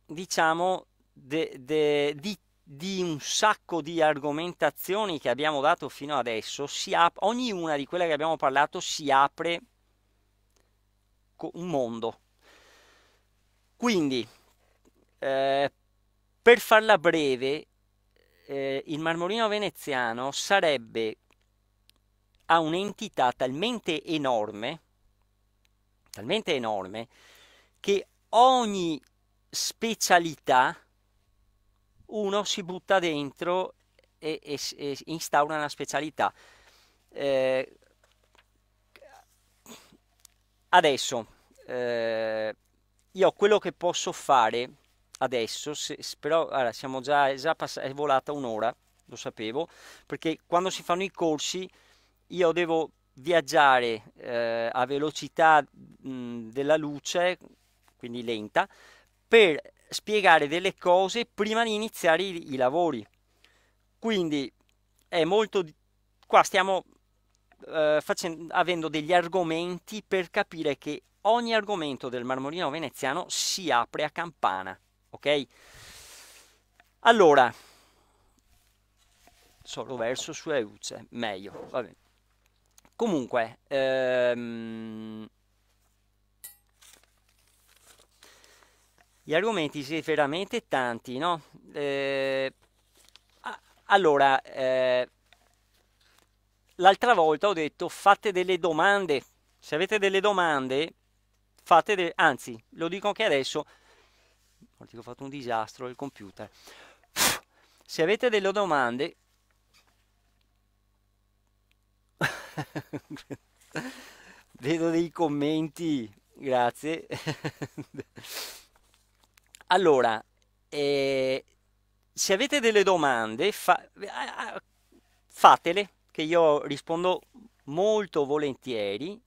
diciamo, de, de, di di un sacco di argomentazioni che abbiamo dato fino adesso, si ap- ognuna di quelle che abbiamo parlato si apre un mondo. Quindi, eh, per farla breve, eh, il marmorino veneziano sarebbe ha un'entità talmente enorme, talmente enorme, che ogni specialità uno si butta dentro e, e, e instaura una specialità. Eh, adesso, eh, io quello che posso fare adesso, se, però allora, siamo già, già pass- è volata un'ora, lo sapevo, perché quando si fanno i corsi io devo viaggiare eh, a velocità mh, della luce, quindi lenta, per spiegare delle cose prima di iniziare i, i lavori. Quindi è molto... qua stiamo eh, facendo, avendo degli argomenti per capire che ogni argomento del marmorino veneziano si apre a campana, ok? Allora, solo verso sue luce, meglio, va bene. Comunque, ehm, gli argomenti siete veramente tanti, no? Eh, allora, eh, l'altra volta ho detto fate delle domande, se avete delle domande, fate de- anzi, lo dico anche adesso, ho fatto un disastro il computer. Se avete delle domande... Vedo dei commenti, grazie. Allora, eh, se avete delle domande, fa- fatele, che io rispondo molto volentieri.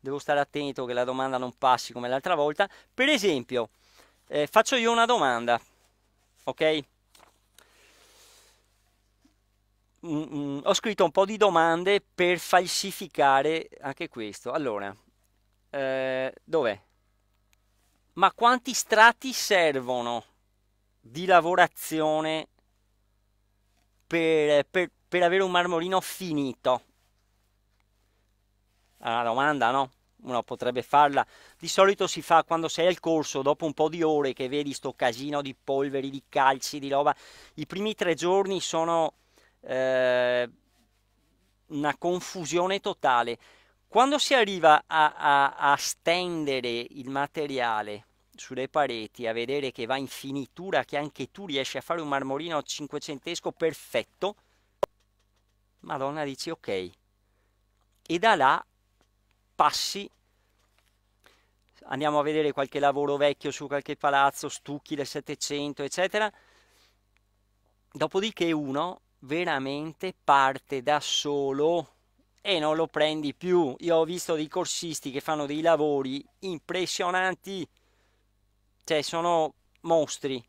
Devo stare attento che la domanda non passi come l'altra volta. Per esempio, eh, faccio io una domanda, ok? Mm, mm, ho scritto un po' di domande per falsificare anche questo. Allora, eh, dov'è? ma quanti strati servono di lavorazione per, per, per avere un marmorino finito? È una domanda, no? Uno potrebbe farla. Di solito si fa quando sei al corso, dopo un po' di ore che vedi sto casino di polveri, di calci, di roba. I primi tre giorni sono eh, una confusione totale. Quando si arriva a, a, a stendere il materiale sulle pareti a vedere che va in finitura, che anche tu riesci a fare un marmorino cinquecentesco perfetto, Madonna dici ok. E da là passi, andiamo a vedere qualche lavoro vecchio su qualche palazzo, stucchi del Settecento, eccetera. Dopodiché uno veramente parte da solo e non lo prendi più. Io ho visto dei corsisti che fanno dei lavori impressionanti cioè sono mostri.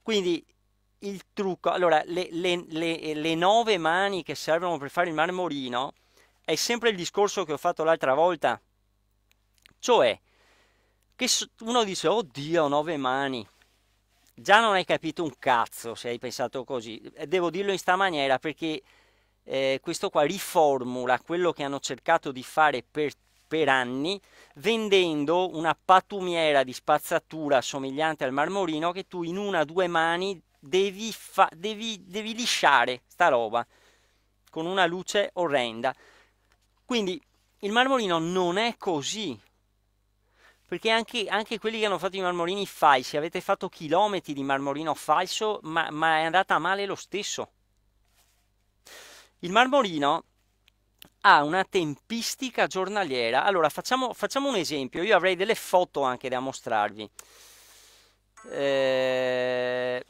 Quindi il trucco, allora le, le, le, le nove mani che servono per fare il marmorino è sempre il discorso che ho fatto l'altra volta, cioè che uno dice oddio nove mani, già non hai capito un cazzo se hai pensato così, devo dirlo in sta maniera perché eh, questo qua riformula quello che hanno cercato di fare per per anni vendendo una patumiera di spazzatura somigliante al marmorino che tu in una o due mani devi, fa- devi, devi lisciare sta roba con una luce orrenda. Quindi il marmorino non è così. Perché anche, anche, quelli che hanno fatto i marmorini falsi, avete fatto chilometri di marmorino falso, ma, ma è andata male lo stesso. Il marmorino ha una tempistica giornaliera. Allora, facciamo, facciamo un esempio. Io avrei delle foto anche da mostrarvi. Eh,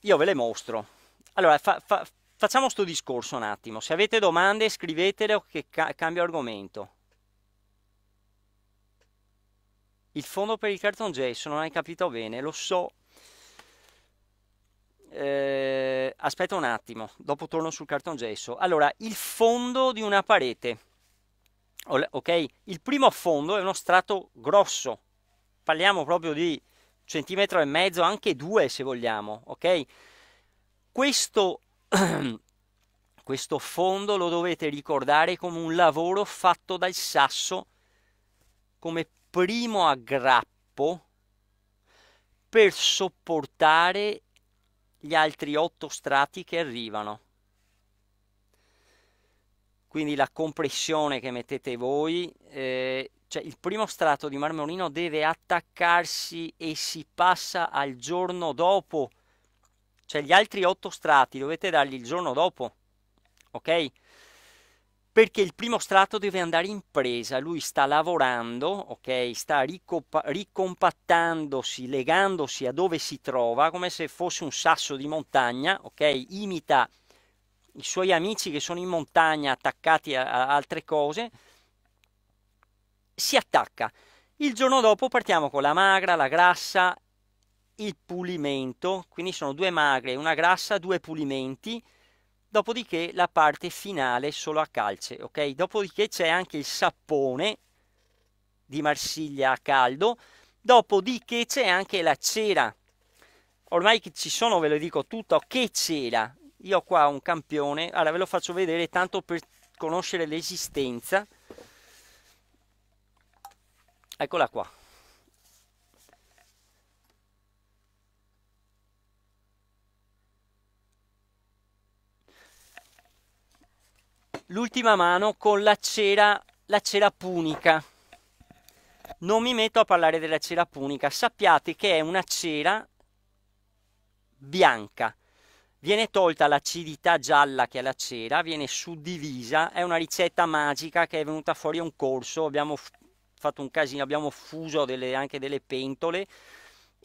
io ve le mostro. Allora, fa, fa, facciamo questo discorso un attimo. Se avete domande, scrivetele o che ca cambio argomento. Il fondo per il cartongesso, non hai capito bene, lo so, eh, aspetta un attimo, dopo torno sul cartongesso. Allora, il fondo di una parete, ok? Il primo fondo è uno strato grosso, parliamo proprio di centimetro e mezzo, anche due se vogliamo, ok? Questo, questo fondo lo dovete ricordare come un lavoro fatto dal sasso come primo aggrappo per sopportare gli altri otto strati che arrivano. Quindi la compressione che mettete voi, eh, cioè il primo strato di marmorino deve attaccarsi e si passa al giorno dopo, cioè gli altri otto strati dovete dargli il giorno dopo, ok? perché il primo strato deve andare in presa, lui sta lavorando, ok? Sta ricompa- ricompattandosi, legandosi a dove si trova, come se fosse un sasso di montagna, ok? Imita i suoi amici che sono in montagna attaccati a, a altre cose, si attacca. Il giorno dopo partiamo con la magra, la grassa, il pulimento, quindi sono due magre, una grassa, due pulimenti dopodiché la parte finale solo a calce, ok? Dopodiché c'è anche il sapone di Marsiglia a caldo, dopodiché c'è anche la cera. Ormai ci sono, ve lo dico tutto, che cera. Io qua un campione, allora ve lo faccio vedere tanto per conoscere l'esistenza. Eccola qua. l'ultima mano con la cera, la cera punica. Non mi metto a parlare della cera punica, sappiate che è una cera bianca. Viene tolta l'acidità gialla che è la cera, viene suddivisa, è una ricetta magica che è venuta fuori a un corso, abbiamo fatto un casino, abbiamo fuso delle, anche delle pentole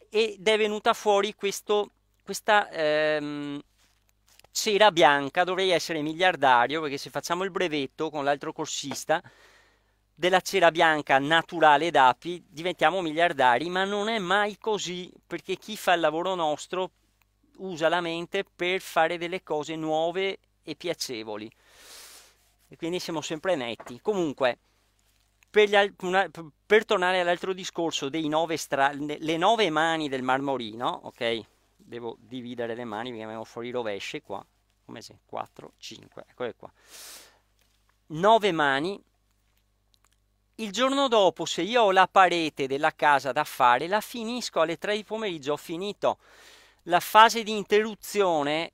ed è venuta fuori questo, questa ehm, cera bianca, dovrei essere miliardario perché se facciamo il brevetto con l'altro corsista della cera bianca naturale d'api diventiamo miliardari, ma non è mai così perché chi fa il lavoro nostro usa la mente per fare delle cose nuove e piacevoli e quindi siamo sempre netti. Comunque, per, gli, per tornare all'altro discorso dei nove stra, le nove mani del marmorino, ok? devo dividere le mani perché abbiamo fuori rovesce qua come se 4 5 eccole qua 9 mani il giorno dopo se io ho la parete della casa da fare la finisco alle 3 di pomeriggio ho finito la fase di interruzione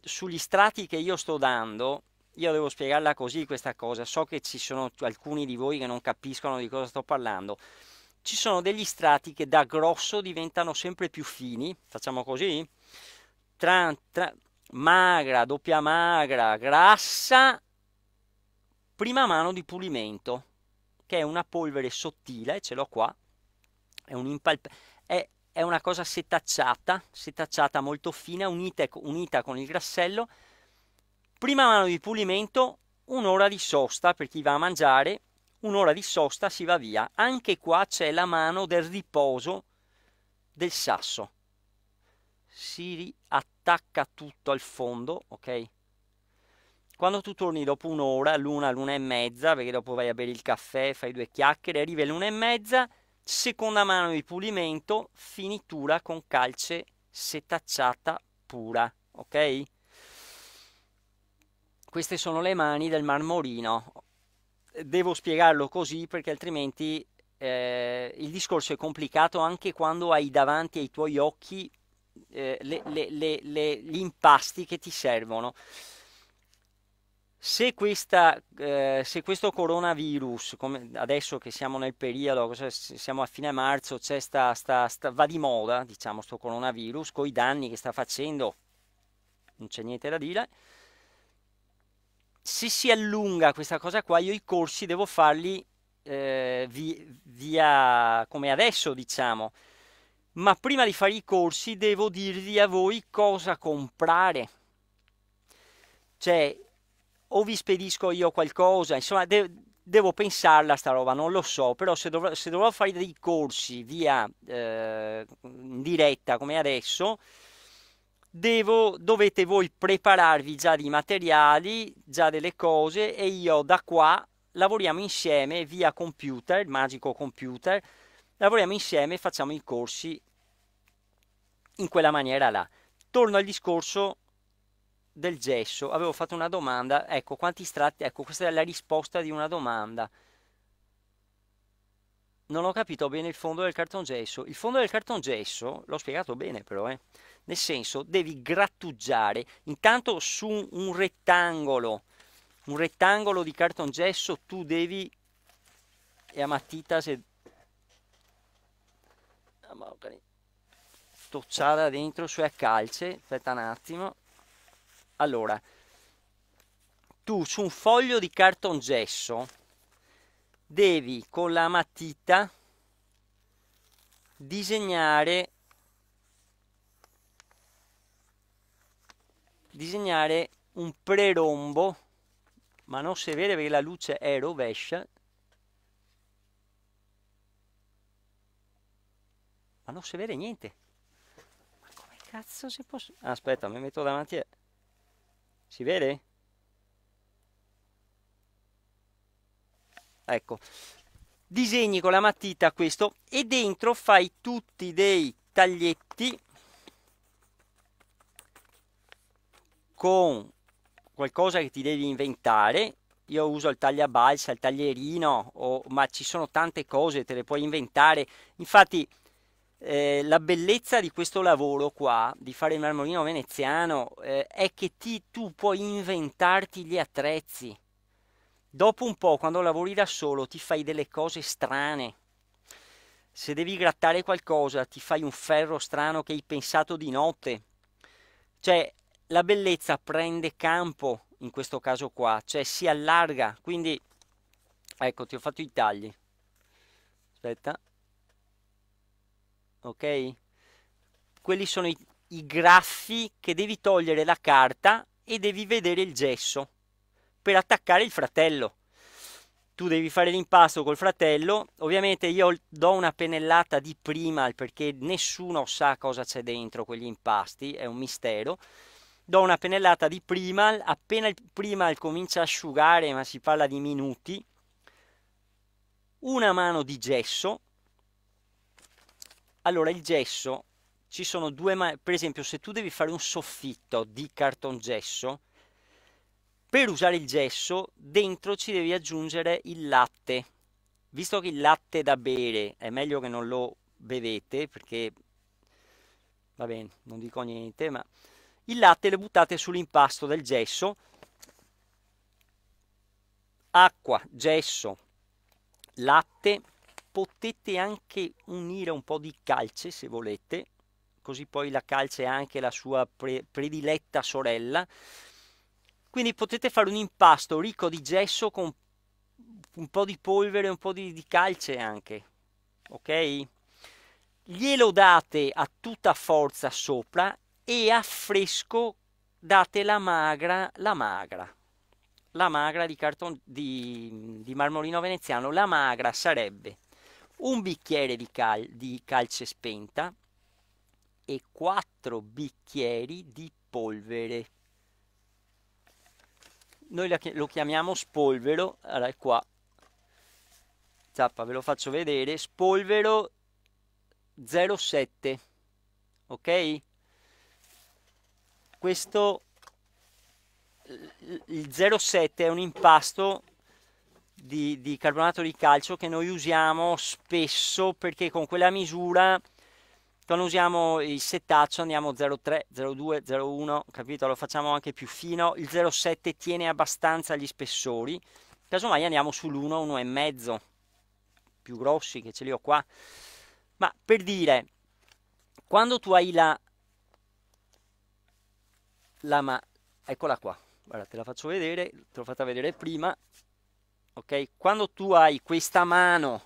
sugli strati che io sto dando io devo spiegarla così questa cosa so che ci sono alcuni di voi che non capiscono di cosa sto parlando ci sono degli strati che da grosso diventano sempre più fini, facciamo così, tra, tra, magra, doppia magra, grassa, prima mano di pulimento, che è una polvere sottile, ce l'ho qua, è, un impalp- è, è una cosa setacciata, setacciata molto fina, unita, unita con il grassello, prima mano di pulimento, un'ora di sosta per chi va a mangiare, un'ora di sosta si va via. Anche qua c'è la mano del riposo del sasso. Si riattacca tutto al fondo, ok? Quando tu torni dopo un'ora, l'una, l'una e mezza, perché dopo vai a bere il caffè, fai due chiacchiere, arrivi all'una e mezza, seconda mano di pulimento, finitura con calce setacciata pura, ok? Queste sono le mani del marmorino, devo spiegarlo così perché altrimenti eh, il discorso è complicato anche quando hai davanti ai tuoi occhi eh, le, le, le, gli impasti che ti servono. Se, questa, eh, se questo coronavirus, adesso che siamo nel periodo, cioè, siamo a fine marzo, sta, sta, sta, va di moda, diciamo, questo coronavirus, con i danni che sta facendo, non c'è niente da dire, se si allunga questa cosa qua, io i corsi devo farli eh, vi, via come adesso, diciamo. Ma prima di fare i corsi devo dirvi a voi cosa comprare. Cioè, o vi spedisco io qualcosa, insomma, de devo pensarla sta roba, non lo so, però se, dov se dovrò fare dei corsi via eh, in diretta come adesso, devo, dovete voi prepararvi già dei materiali, già delle cose e io da qua lavoriamo insieme via computer, magico computer, lavoriamo insieme e facciamo i corsi in quella maniera là. Torno al discorso del gesso, avevo fatto una domanda, ecco quanti strati, ecco questa è la risposta di una domanda. Non ho capito bene il fondo del cartongesso. Il fondo del cartongesso, l'ho spiegato bene però, eh nel senso devi grattugiare intanto su un rettangolo, un rettangolo di cartongesso tu devi, e a matita se... Ah, Tocciare dentro, cioè a calce, aspetta un attimo. Allora, tu su un foglio di cartongesso devi con la matita disegnare disegnare un prerombo, ma non si vede perché la luce è rovescia, ma non si vede niente. Ma come cazzo si può... aspetta, mi metto davanti a... Si vede? Ecco, disegni con la matita questo e dentro fai tutti dei taglietti con qualcosa che ti devi inventare io uso il tagliabalsa, il taglierino, o, ma ci sono tante cose, te le puoi inventare. Infatti, eh, la bellezza di questo lavoro qua, di fare il marmolino veneziano, eh, è che ti, tu puoi inventarti gli attrezzi. Dopo un po', quando lavori da solo, ti fai delle cose strane. Se devi grattare qualcosa, ti fai un ferro strano che hai pensato di notte. Cioè, la bellezza prende campo in questo caso qua, cioè si allarga, quindi ecco ti ho fatto i tagli, aspetta, ok? Quelli sono i, i graffi che devi togliere la carta e devi vedere il gesso per attaccare il fratello. Tu devi fare l'impasto col fratello, ovviamente io do una pennellata di prima perché nessuno sa cosa c'è dentro quegli impasti, è un mistero do una pennellata di primal, appena il primal comincia a asciugare, ma si parla di minuti, una mano di gesso. Allora il gesso, ci sono due mani, per esempio se tu devi fare un soffitto di cartongesso, per usare il gesso dentro ci devi aggiungere il latte. Visto che il latte da bere è meglio che non lo bevete perché va bene, non dico niente, ma il latte lo buttate sull'impasto del gesso, acqua, gesso, latte, potete anche unire un po' di calce se volete, così poi la calce è anche la sua pre prediletta sorella, quindi potete fare un impasto ricco di gesso con un po' di polvere, un po' di, di calce anche, ok? Glielo date a tutta forza sopra e a fresco date la magra, la magra, la magra di, carton, di, di marmolino veneziano, la magra sarebbe un bicchiere di, cal, di calce spenta e quattro bicchieri di polvere. Noi lo chiamiamo spolvero, allora è qua, zappa ve lo faccio vedere, spolvero 0,7, ok? questo il 0,7 è un impasto di, di, carbonato di calcio che noi usiamo spesso perché con quella misura quando usiamo il setaccio andiamo 0,3, 0,2, 0,1, capito? Lo facciamo anche più fino, il 0,7 tiene abbastanza gli spessori, casomai andiamo sull'1, 1,5, più grossi che ce li ho qua. Ma per dire, quando tu hai la la ma eccola qua guarda te la faccio vedere te l'ho fatta vedere prima ok quando tu hai questa mano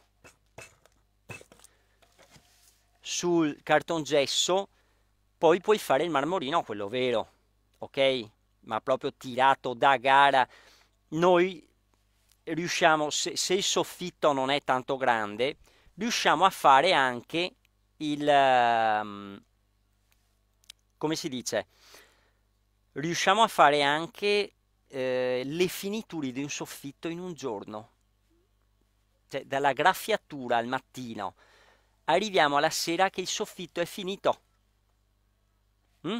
sul cartongesso poi puoi fare il marmorino quello vero ok ma proprio tirato da gara noi riusciamo se, se il soffitto non è tanto grande riusciamo a fare anche il um, come si dice riusciamo a fare anche eh, le finiture di un soffitto in un giorno. Cioè, dalla graffiatura al mattino arriviamo alla sera che il soffitto è finito. Mm?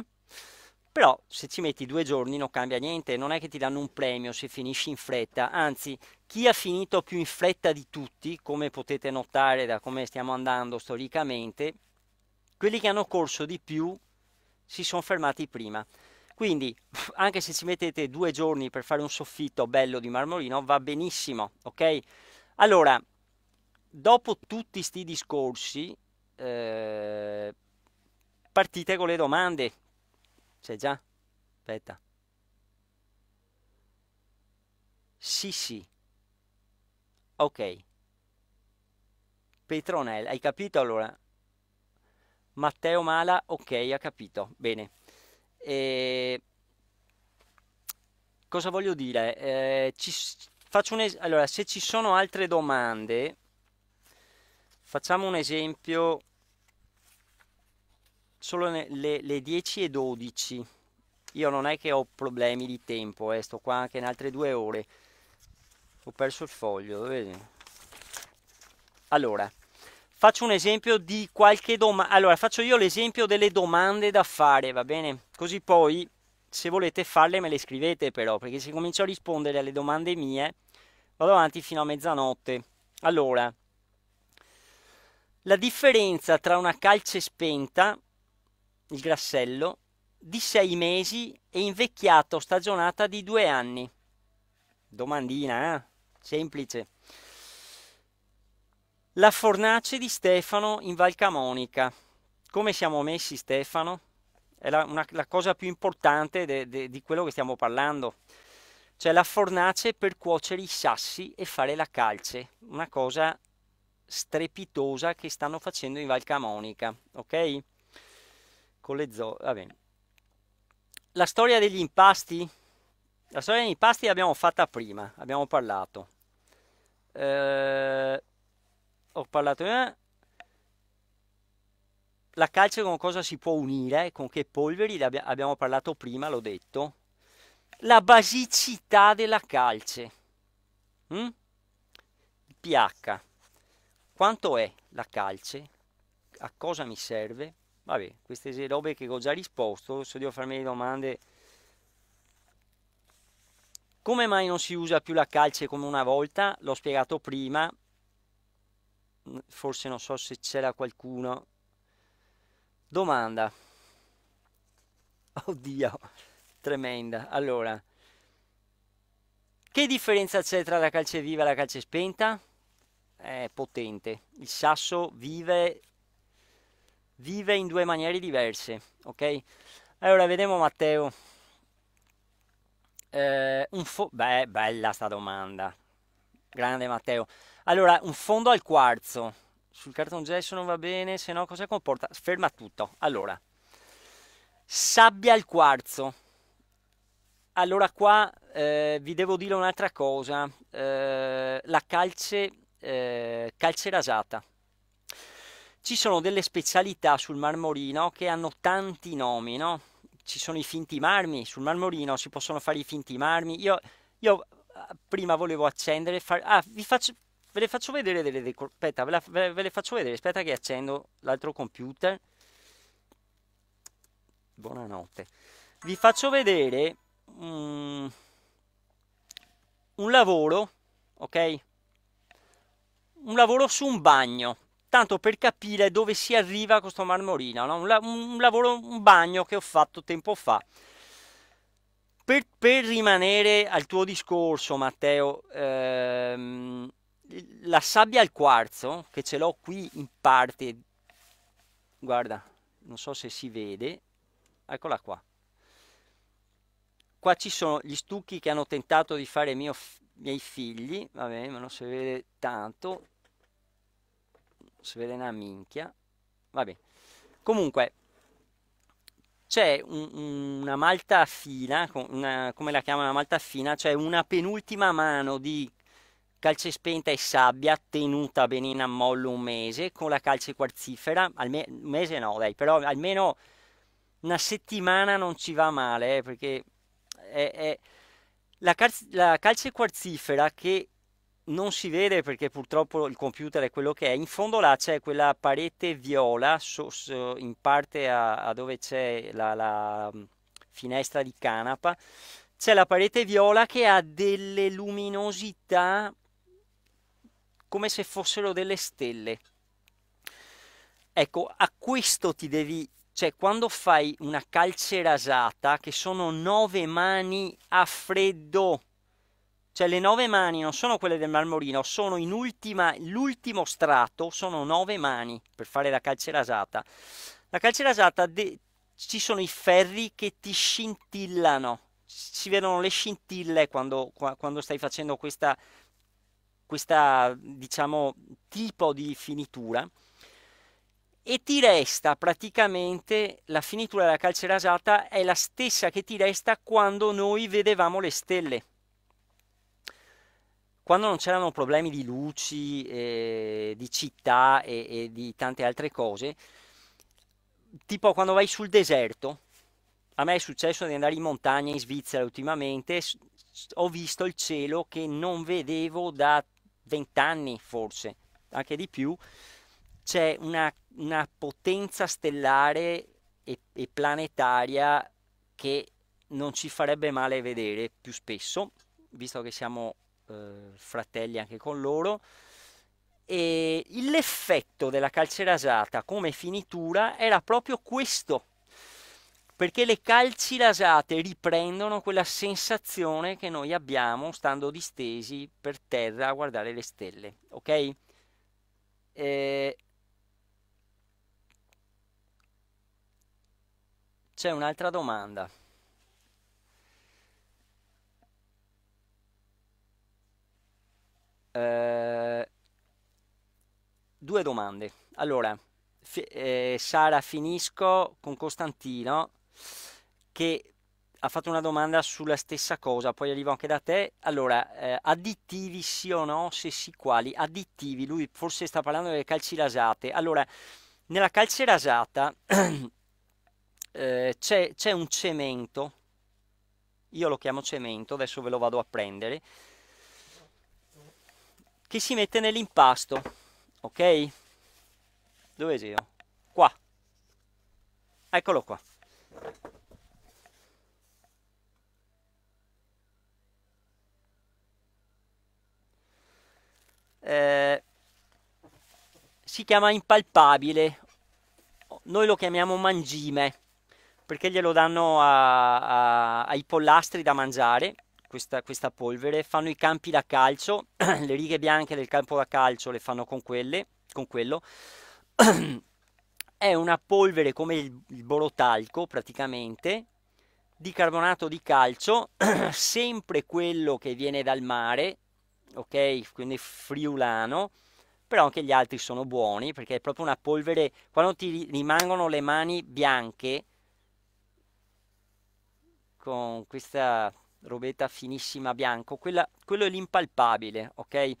Però se ci metti due giorni non cambia niente, non è che ti danno un premio se finisci in fretta, anzi chi ha finito più in fretta di tutti, come potete notare da come stiamo andando storicamente, quelli che hanno corso di più si sono fermati prima. Quindi anche se ci mettete due giorni per fare un soffitto bello di marmorino va benissimo, ok? Allora, dopo tutti questi discorsi, eh, partite con le domande. C'è già? Aspetta. Sì, sì. Ok. Petronella, hai capito allora? Matteo Mala, ok, ha capito. Bene. E... Ehm, cosa voglio dire? Eh, ci... Faccio un es- allora, se ci sono altre domande, facciamo un esempio solo ne- le, le 10 e 12. Io non è che ho problemi di tempo, eh, sto qua anche in altre due ore. Ho perso il foglio, vedi? Allora, faccio un esempio di qualche domanda. Allora, faccio io l'esempio delle domande da fare, va bene? Così poi, se volete farle, me le scrivete però, perché se comincio a rispondere alle domande mie, vado avanti fino a mezzanotte. Allora, la differenza tra una calce spenta, il grassello, di sei mesi e invecchiato stagionata di due anni. Domandina, eh? semplice. La fornace di Stefano in Valcamonica. Come siamo messi Stefano? è la, una, la cosa più importante de, de, di quello che stiamo parlando. C'è la fornace per cuocere i sassi e fare la calce, una cosa strepitosa che stanno facendo in Val Camonica, ok? Con le zoo, va bene. La storia degli impasti? La storia degli impasti l'abbiamo fatta prima, abbiamo parlato. Eh, ho parlato... Eh, la calce con cosa si può unire, con che polveri, abbiamo parlato prima, l'ho detto, la basicità della calce, mm? pH, quanto è la calce, a cosa mi serve, vabbè, queste robe che ho già risposto, se devo farmi le domande, come mai non si usa più la calce come una volta, l'ho spiegato prima, forse non so se c'era qualcuno Domanda. Oddio, tremenda. Allora, che differenza c'è tra la calce viva e la calce spenta? È potente. Il sasso vive, vive in due maniere diverse, ok? Allora, vediamo Matteo. Eh, un fo- Beh, bella sta domanda. Grande Matteo. Allora, un fondo al quarzo sul cartongesso non va bene, se no cosa comporta? Ferma tutto. Allora, sabbia al quarzo. Allora qua eh, vi devo dire un'altra cosa, eh, la calce, eh, calce rasata. Ci sono delle specialità sul marmorino che hanno tanti nomi, no? Ci sono i finti marmi, sul marmorino si possono fare i finti marmi. Io, io eh, prima volevo accendere, far... ah, vi faccio, ve le faccio vedere delle, delle aspetta, ve, la, ve, ve, le faccio vedere, aspetta che accendo l'altro computer. Buonanotte. Vi faccio vedere um, un lavoro, ok? Un lavoro su un bagno, tanto per capire dove si arriva questo marmorino, no? un, la, un lavoro, un bagno che ho fatto tempo fa. Per, per, rimanere al tuo discorso, Matteo, ehm, la sabbia al quarzo, che ce l'ho qui in parte, guarda, non so se si vede, eccola qua. Qua ci sono gli stucchi che hanno tentato di fare mio, miei figli, vabbè, ma non si vede tanto, non si vede una minchia, vabbè. Comunque, c'è un, una malta fina, una, come la chiamano la malta fina, cioè una penultima mano di calce spenta e sabbia tenuta bene in ammollo un mese con la calce quarzifera, alme- un mese no dai, però almeno una settimana non ci va male eh, perché è, è... La, cal- la calce quarzifera che non si vede perché purtroppo il computer è quello che è. In fondo là c'è quella parete viola so, so, in parte a, a dove c'è la, la, mm, finestra di canapa. C'è la parete viola che ha delle luminosità come se fossero delle stelle. Ecco, a questo ti devi, cioè quando fai una calcerasata, che sono nove mani a freddo, cioè le nove mani non sono quelle del marmorino, sono in ultima, l'ultimo strato, sono nove mani per fare la calce rasata. La calcerasata de- ci sono i ferri che ti scintillano, si vedono le scintille quando, quando stai facendo questa questo diciamo, tipo di finitura e ti resta praticamente la finitura della calce rasata è la stessa che ti resta quando noi vedevamo le stelle quando non c'erano problemi di luci eh, di città e, e, di tante altre cose tipo quando vai sul deserto a me è successo di andare in montagna in Svizzera ultimamente ho visto il cielo che non vedevo da vent'anni forse, anche di più, c'è una, una potenza stellare e, e planetaria che non ci farebbe male vedere più spesso, visto che siamo eh, fratelli anche con loro. E l'effetto della calcerasata come finitura era proprio questo perché le calci calcilasate riprendono quella sensazione che noi abbiamo stando distesi per terra a guardare le stelle, ok? Eh... C'è un'altra domanda. Eh... Due domande. Allora, eh, Sara, finisco con Costantino che ha fatto una domanda sulla stessa cosa, poi arrivo anche da te. Allora, eh, additivi sì o no? Se sì, quali? Additivi, lui forse sta parlando delle calci rasate. Allora, nella calce rasata eh, c'è, c'è un cemento, io lo chiamo cemento, adesso ve lo vado a prendere, che si mette nell'impasto, ok? Dove sei io? Qua. Eccolo qua. Eh, si chiama impalpabile, noi lo chiamiamo mangime, perché glielo danno a, a, ai pollastri da mangiare, questa, questa, polvere, fanno i campi da calcio, le righe bianche del campo da calcio le fanno con, quelle, con quello, è una polvere come il, il borotalco praticamente, di carbonato di calcio, sempre quello che viene dal mare, ok? Quindi friulano, però anche gli altri sono buoni perché è proprio una polvere, quando ti rimangono le mani bianche con questa robetta finissima bianco, quella, quello è l'impalpabile, ok?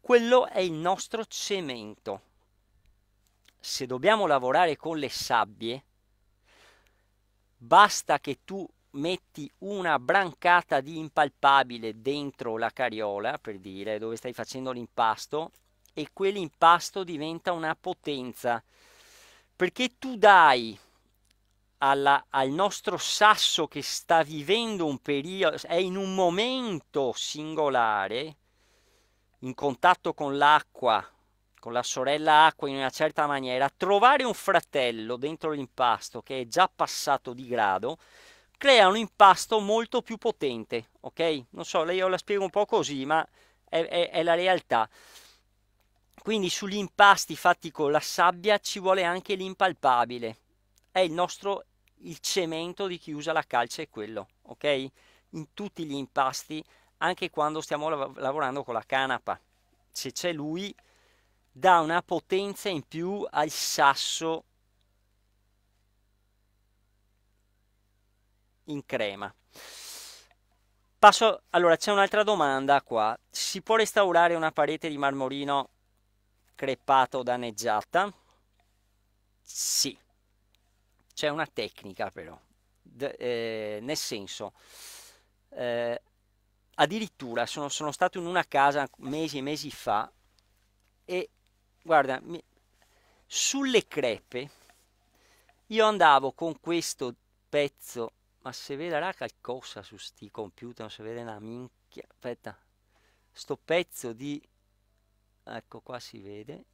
Quello è il nostro cemento. Se dobbiamo lavorare con le sabbie, basta che tu metti una brancata di impalpabile dentro la cariola, per dire, dove stai facendo l'impasto, e quell'impasto diventa una potenza, perché tu dai alla, al nostro sasso che sta vivendo un periodo, è in un momento singolare, in contatto con l'acqua, con la sorella acqua in una certa maniera, trovare un fratello dentro l'impasto che è già passato di grado, crea un impasto molto più potente, ok? Non so, io la spiego un po' così, ma è, è, è la realtà. Quindi sugli impasti fatti con la sabbia ci vuole anche l'impalpabile. È il nostro il cemento di chi usa la calce è quello, ok? In tutti gli impasti, anche quando stiamo lav lavorando con la canapa. Se c'è lui, dà una potenza in più al sasso in crema. Passo, allora c'è un'altra domanda qua. Si può restaurare una parete di marmorino crepato o danneggiata? Sì. C'è una tecnica però. De, eh, nel senso, eh, addirittura sono, sono, stato in una casa mesi e mesi fa e guarda, mi, sulle crepe io andavo con questo pezzo ma se vedrà qualcosa su sti computer, non si vede una minchia, aspetta, sto pezzo di, ecco qua si vede,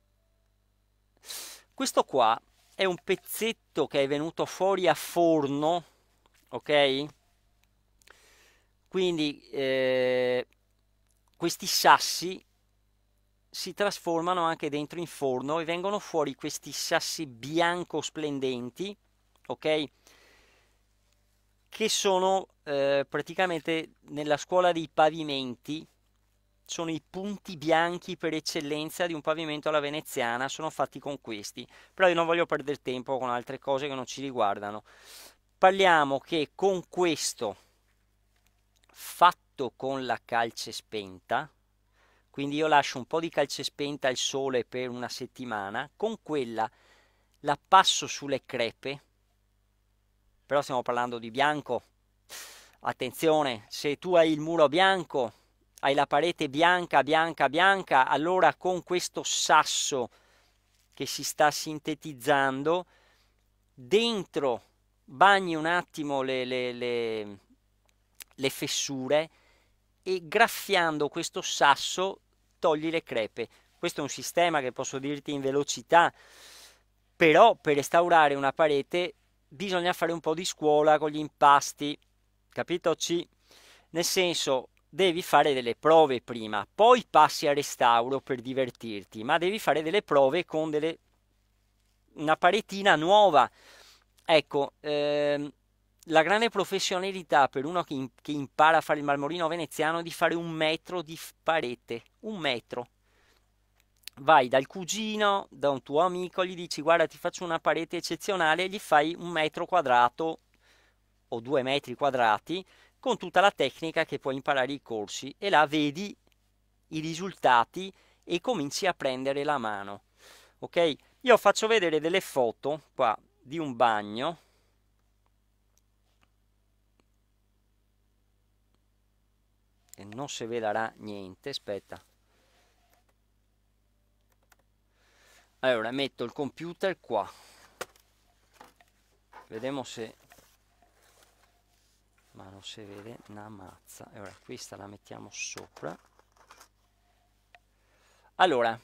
questo qua è un pezzetto che è venuto fuori a forno, ok? Quindi eh, questi sassi si trasformano anche dentro in forno e vengono fuori questi sassi bianco splendenti, ok? che sono eh, praticamente nella scuola dei pavimenti, sono i punti bianchi per eccellenza di un pavimento alla veneziana, sono fatti con questi, però io non voglio perdere tempo con altre cose che non ci riguardano. Parliamo che con questo fatto con la calce spenta, quindi io lascio un po' di calce spenta al sole per una settimana, con quella la passo sulle crepe, però stiamo parlando di bianco. Attenzione, se tu hai il muro bianco, hai la parete bianca, bianca, bianca, allora con questo sasso che si sta sintetizzando, dentro bagni un attimo le, le, le, le fessure e graffiando questo sasso togli le crepe. Questo è un sistema che posso dirti in velocità, però per restaurare una parete bisogna fare un po' di scuola con gli impasti, capito C? Nel senso, devi fare delle prove prima, poi passi a restauro per divertirti, ma devi fare delle prove con delle... una paretina nuova. Ecco, ehm, la grande professionalità per uno che, che impara a fare il marmorino veneziano è di fare un metro di parete, un metro, vai dal cugino, da un tuo amico, gli dici guarda ti faccio una parete eccezionale, gli fai un metro quadrato o due metri quadrati con tutta la tecnica che puoi imparare i corsi e là vedi i risultati e cominci a prendere la mano. Ok? Io faccio vedere delle foto qua di un bagno e non si vedrà niente, aspetta allora metto il computer qua vediamo se ma non si vede una mazza allora questa la mettiamo sopra allora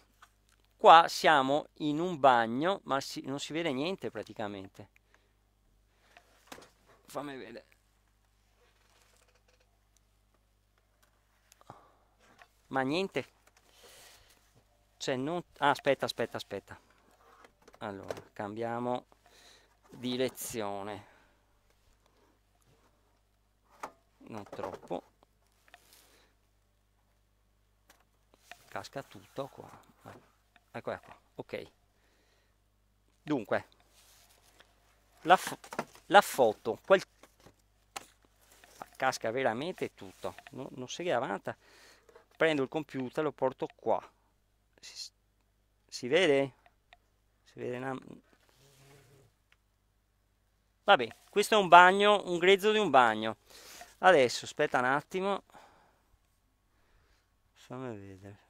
qua siamo in un bagno ma si, non si vede niente praticamente fammi vedere ma niente cioè non ah, aspetta aspetta aspetta allora cambiamo direzione non troppo casca tutto qua ecco ecco ok dunque la, fo la foto quel ah, casca veramente tutto non, non si avanza prendo il computer lo porto qua si, si vede? Si vede una... Vabbè, questo è un bagno, un grezzo di un bagno. Adesso, aspetta un attimo. Fammi vedere.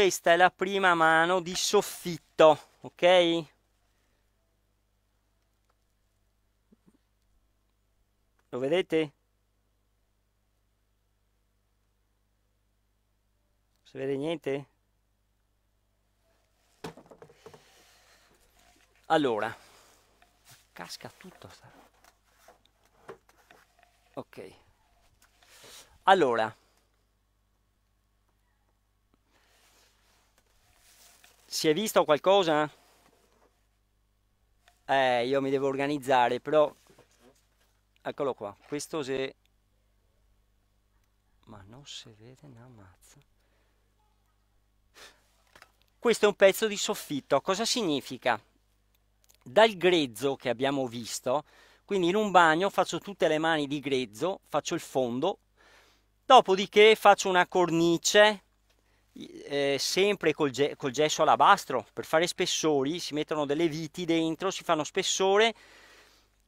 questa è la prima mano di soffitto, ok? Lo vedete? Si vede niente? Allora, casca tutto. Ok. Allora, Si è visto qualcosa? Eh, io mi devo organizzare, però... Eccolo qua, questo se... Ma non si vede una mazza. Questo è un pezzo di soffitto. Cosa significa? Dal grezzo che abbiamo visto, quindi in un bagno faccio tutte le mani di grezzo, faccio il fondo, dopodiché faccio una cornice eh, sempre col, ge col, gesso alabastro per fare spessori si mettono delle viti dentro si fanno spessore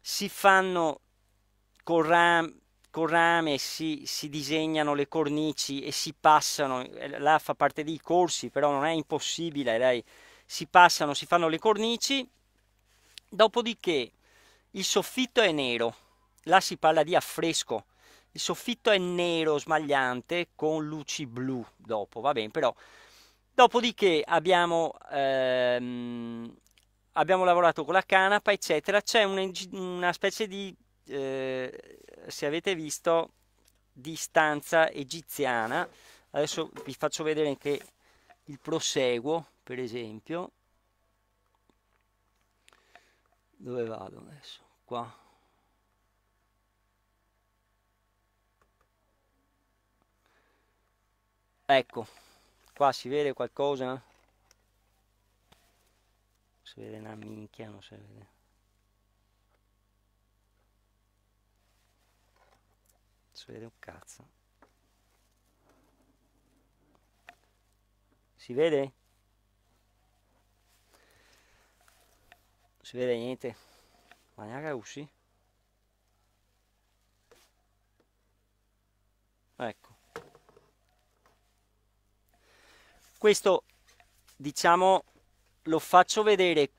si fanno con, ram con rame si, si, disegnano le cornici e si passano eh, là fa parte dei corsi però non è impossibile dai. si passano si fanno le cornici dopodiché il soffitto è nero là si parla di affresco il soffitto è nero smagliante con luci blu dopo, va bene, però. Dopodiché abbiamo, ehm, abbiamo lavorato con la canapa, eccetera. C'è una, una specie di, eh, se avete visto, di stanza egiziana. Adesso vi faccio vedere anche il proseguo, per esempio. Dove vado adesso? Qua. ecco qua si vede qualcosa si vede una minchia non si vede si vede un cazzo si vede? non si vede niente ma neanche usci Questo, diciamo, lo faccio vedere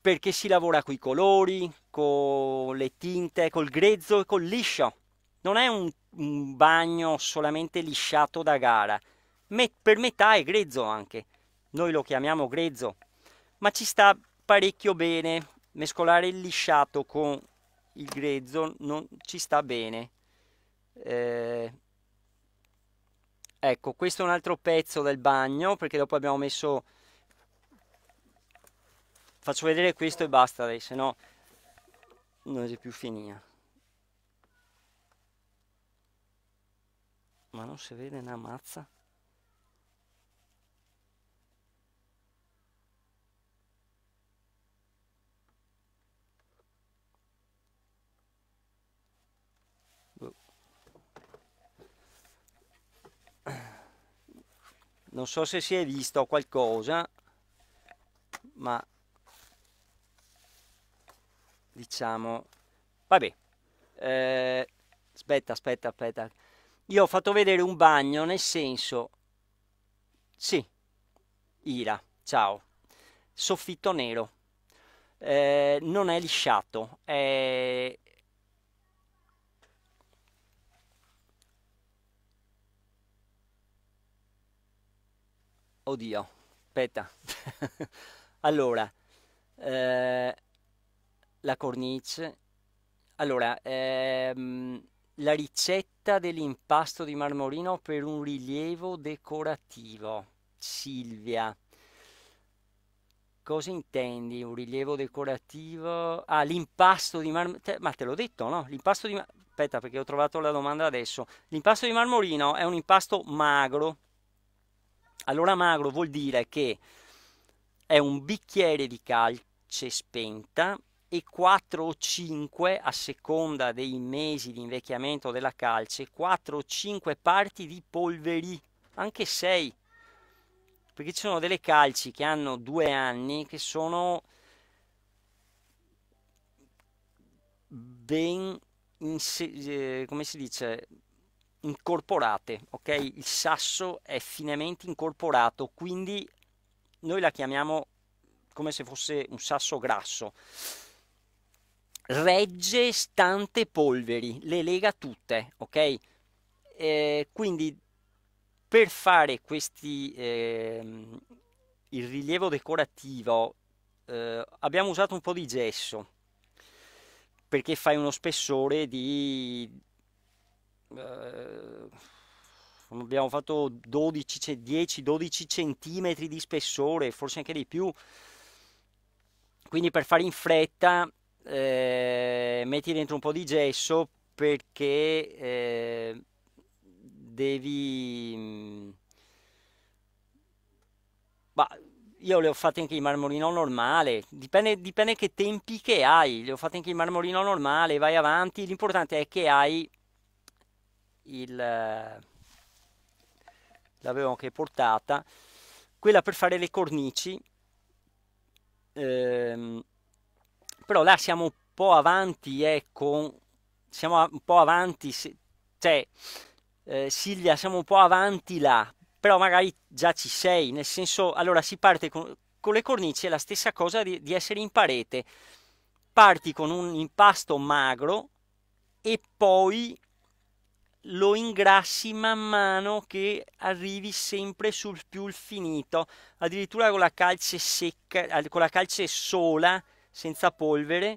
perché si lavora con i colori, con le tinte, col grezzo e col liscio. Non è un, un bagno solamente lisciato da gara, Met per metà è grezzo anche. Noi lo chiamiamo grezzo, ma ci sta parecchio bene. Mescolare il lisciato con il grezzo non ci sta bene. Eh, Ecco, questo è un altro pezzo del bagno, perché dopo abbiamo messo... Faccio vedere questo e basta, dai, se no non si più finita. Ma non si vede una mazza? non so se si è visto qualcosa ma diciamo vabbè eh, aspetta aspetta aspetta io ho fatto vedere un bagno nel senso sì ira ciao soffitto nero eh, non è lisciato è oddio, aspetta, allora, eh, la cornice, allora, ehm, la ricetta dell'impasto di marmorino per un rilievo decorativo, Silvia. Cosa intendi? Un rilievo decorativo? Ah, l'impasto di marmorino. Ma te l'ho detto, no? L'impasto di... Aspetta, perché ho trovato la domanda adesso. L'impasto di marmorino è un impasto magro, allora magro vuol dire che è un bicchiere di calce spenta e 4 o 5 a seconda dei mesi di invecchiamento della calce, 4 o 5 parti di polveri, anche 6. Perché ci sono delle calci che hanno due anni che sono ben, eh, come si dice, incorporate, ok? Il sasso è finemente incorporato, quindi noi la chiamiamo come se fosse un sasso grasso. Regge stante polveri, le lega tutte, ok? Eh, quindi per fare questi eh, il rilievo decorativo eh, abbiamo usato un po' di gesso perché fai uno spessore di eh, abbiamo fatto 10-12 centimetri di spessore, forse anche di più. Quindi per fare in fretta eh, metti dentro un po' di gesso perché eh, devi... Bah, mm, io le ho fatte anche in marmorino normale, dipende, dipende che tempi che hai, le ho fatte anche in marmorino normale, vai avanti, l'importante è che hai eh, l'avevo anche portata quella per fare le cornici ehm, però là siamo un po' avanti ecco siamo un po' avanti se, cioè eh, Silvia siamo un po' avanti là però magari già ci sei nel senso allora si parte con, con le cornici è la stessa cosa di, di essere in parete parti con un impasto magro e poi lo ingrassi man mano che arrivi sempre sul più il finito, addirittura con la calce secca, con la calce sola, senza polvere,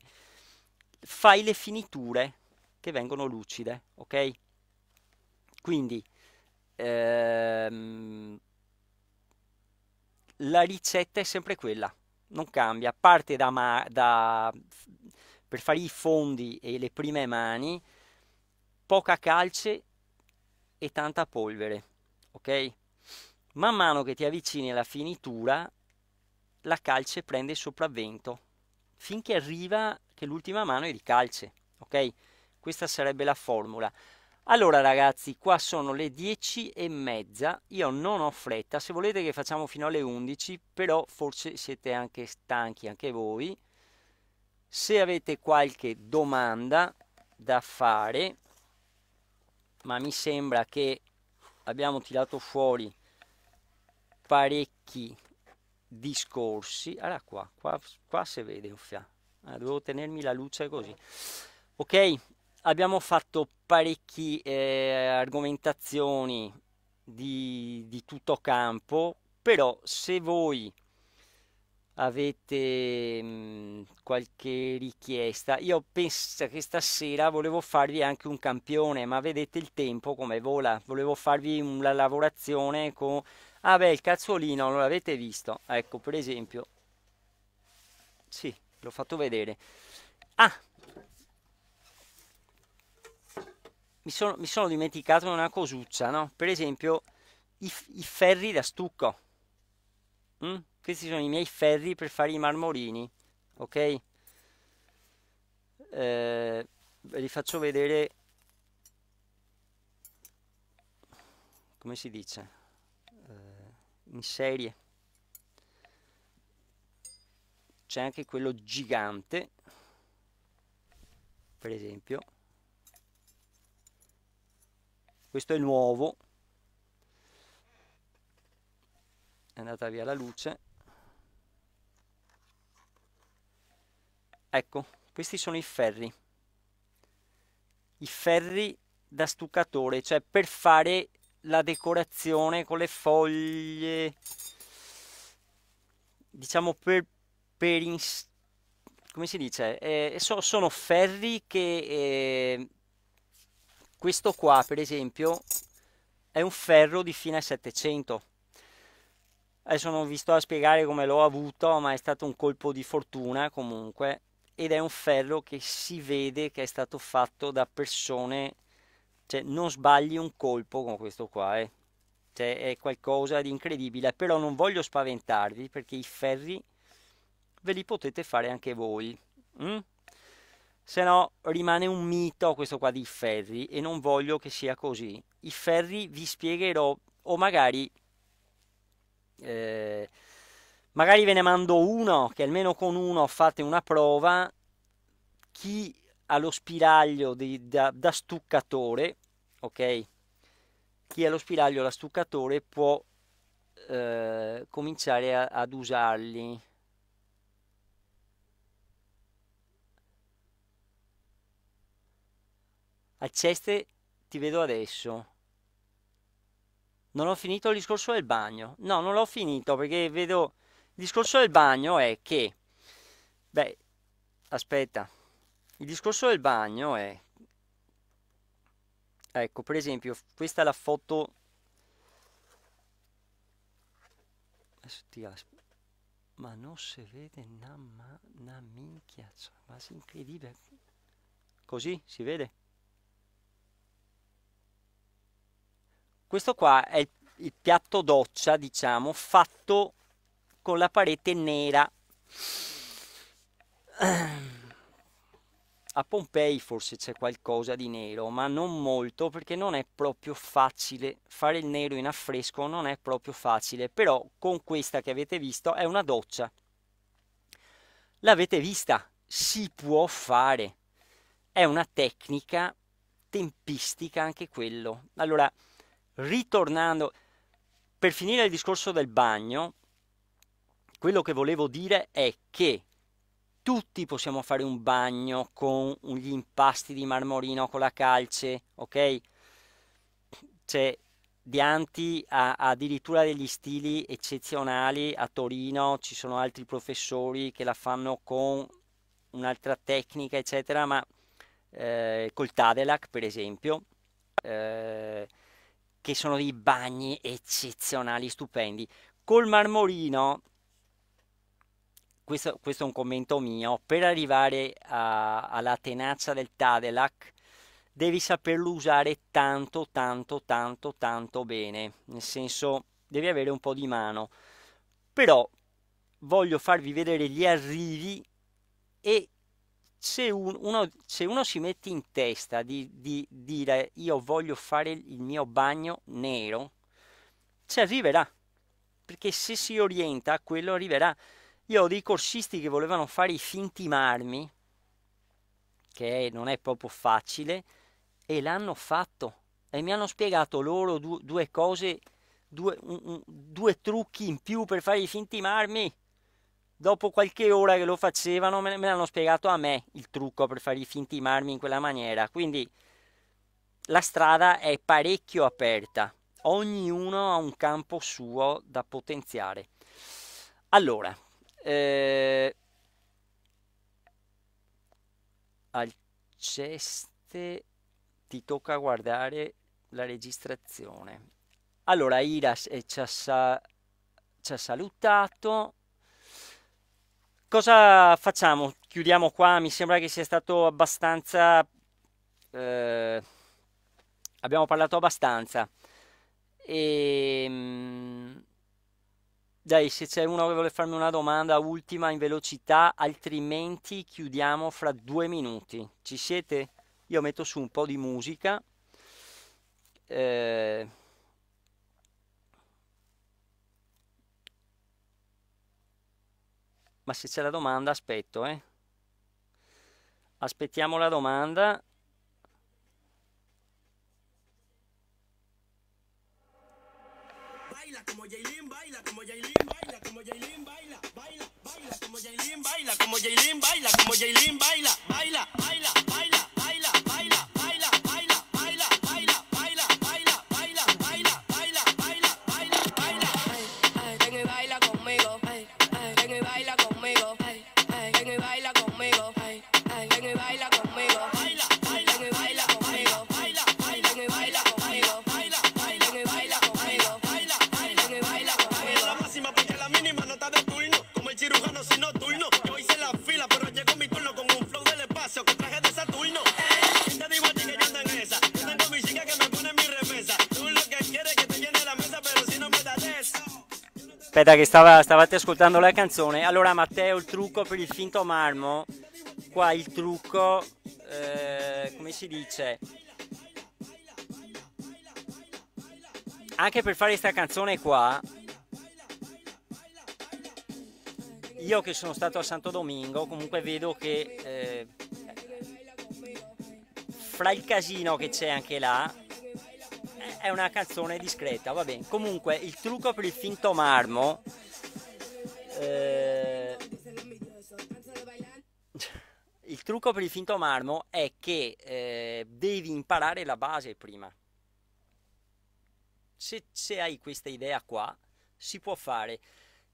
fai le finiture che vengono lucide, ok? Quindi ehm, la ricetta è sempre quella, non cambia, parte da, ma- da per fare i fondi e le prime mani, poca calce e tanta polvere, ok? Man mano che ti avvicini alla finitura, la calce prende il sopravvento finché arriva che l'ultima mano è di calce, ok? Questa sarebbe la formula. Allora ragazzi, qua sono le 10 e mezza, io non ho fretta, se volete che facciamo fino alle 11, però forse siete anche stanchi, anche voi. Se avete qualche domanda da fare, ma mi sembra che abbiamo tirato fuori parecchi discorsi allora qua, qua, qua si vede uffia allora, eh, devo tenermi la luce così ok abbiamo fatto parecchie eh, argomentazioni di, di tutto campo però se voi avete mh, mhmm, qualche richiesta io penso che stasera volevo farvi anche un campione ma vedete il tempo come vola volevo farvi una lavorazione con ah beh il cazzolino non l'avete visto ecco per esempio sì l'ho fatto vedere ah mi sono, mi sono dimenticato una cosuccia no per esempio i, i ferri da stucco mm? Questi sono i miei ferri per fare i marmorini, ok? Eh, ve li faccio vedere come si dice eh, in serie c'è anche quello gigante per esempio questo è nuovo è andata via la luce Ecco, questi sono i ferri. I ferri da stuccatore, cioè per fare la decorazione con le foglie, diciamo per, per ins- come si dice? Eh, eh so, sono ferri che eh, questo qua, per esempio, è un ferro di fine 700. Adesso non vi sto a spiegare come l'ho avuto, ma è stato un colpo di fortuna comunque ed è un ferro che si vede che è stato fatto da persone, cioè non sbagli un colpo con questo qua, eh. cioè, è qualcosa di incredibile, però non voglio spaventarvi perché i ferri ve li potete fare anche voi. Mm? se no rimane un mito questo qua di ferri e non voglio che sia così. I ferri vi spiegherò o magari eh, Magari ve ne mando uno, che almeno con uno fate una prova. Chi ha lo spiraglio di, da, da stuccatore, ok? Chi ha lo spiraglio da stuccatore può eh, cominciare a, ad usarli. A ceste ti vedo adesso. Non ho finito il discorso del bagno. No, non l'ho finito perché vedo il discorso del bagno è che, beh, aspetta, il discorso del bagno è, ecco, per esempio, questa è la foto, adesso ti aspetta, ma non si vede una, ma, una minchia, cioè, ma è incredibile, così si vede. Questo qua è il, il piatto doccia, diciamo, fatto con la parete nera. A Pompei forse c'è qualcosa di nero, ma non molto perché non è proprio facile. Fare il nero in affresco non è proprio facile, però con questa che avete visto è una doccia. L'avete vista? Si può fare. È una tecnica tempistica anche quello. Allora, ritornando, per finire il discorso del bagno, quello che volevo dire è che tutti possiamo fare un bagno con gli impasti di marmorino con la calce, ok? C'è Dianti ha addirittura degli stili eccezionali, a Torino ci sono altri professori che la fanno con un'altra tecnica, eccetera, ma eh, col Tadelac, per esempio, eh, che sono dei bagni eccezionali, stupendi. Col marmorino questo, questo, è un commento mio, per arrivare a, alla tenacia del Tadelac devi saperlo usare tanto, tanto, tanto, tanto bene, nel senso devi avere un po' di mano, però voglio farvi vedere gli arrivi e se, un, uno, se uno, si mette in testa di, di, di dire io voglio fare il mio bagno nero, ci arriverà, perché se si orienta quello arriverà. Io ho dei corsisti che volevano fare i finti marmi, che non è proprio facile, e l'hanno fatto. E mi hanno spiegato loro du- due cose, due, un, un, due trucchi in più per fare i finti marmi. Dopo qualche ora che lo facevano, me, me l'hanno spiegato a me il trucco per fare i finti marmi in quella maniera. Quindi la strada è parecchio aperta. Ognuno ha un campo suo da potenziare. Allora, eh, Alceste ti tocca guardare la registrazione allora Iras eh, ci, ha ci ha salutato cosa facciamo? Chiudiamo qua, mi sembra che sia stato abbastanza... Eh, abbiamo parlato abbastanza. E, ehm, dai, se c'è uno che vuole farmi una domanda ultima in velocità, altrimenti chiudiamo fra due minuti. Ci siete? Io metto su un po' di musica. Eh... Ma se c'è la domanda, aspetto, eh. Aspettiamo la domanda. Baila como Jailin baila, baila, baila, como Jailin baila, como Jailin baila, como Jailin baila, baila, baila. Aspetta che stava, stavate ascoltando la canzone. Allora Matteo, il trucco per il finto marmo. Qua il trucco, eh, come si dice? Anche per fare questa canzone qua, io che sono stato a Santo Domingo, comunque vedo che eh, fra il casino che c'è anche là, è una canzone discreta, va bene. Comunque, il trucco per il finto marmo... Eh, il trucco per il finto marmo è che eh, devi imparare la base prima. Se, se hai questa idea qua, si può fare.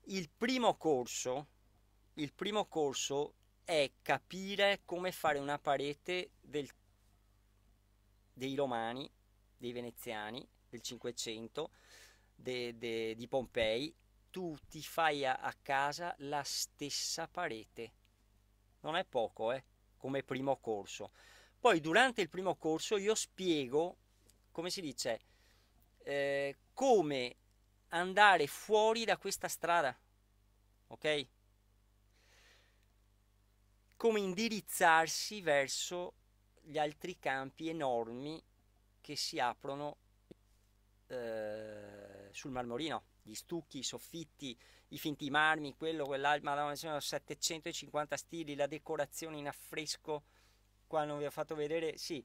Il primo corso, il primo corso è capire come fare una parete del, dei romani dei veneziani del Cinquecento, de, de, di Pompei, tu ti fai a, a, casa la stessa parete. Non è poco, eh, come primo corso. Poi durante il primo corso io spiego, come si dice, eh, come andare fuori da questa strada, ok? Come indirizzarsi verso gli altri campi enormi che si aprono eh, sul marmorino, gli stucchi, i soffitti, i finti marmi, quello, quell'altro, madonna, sono 750 stili, la decorazione in affresco, qua non vi ho fatto vedere, sì,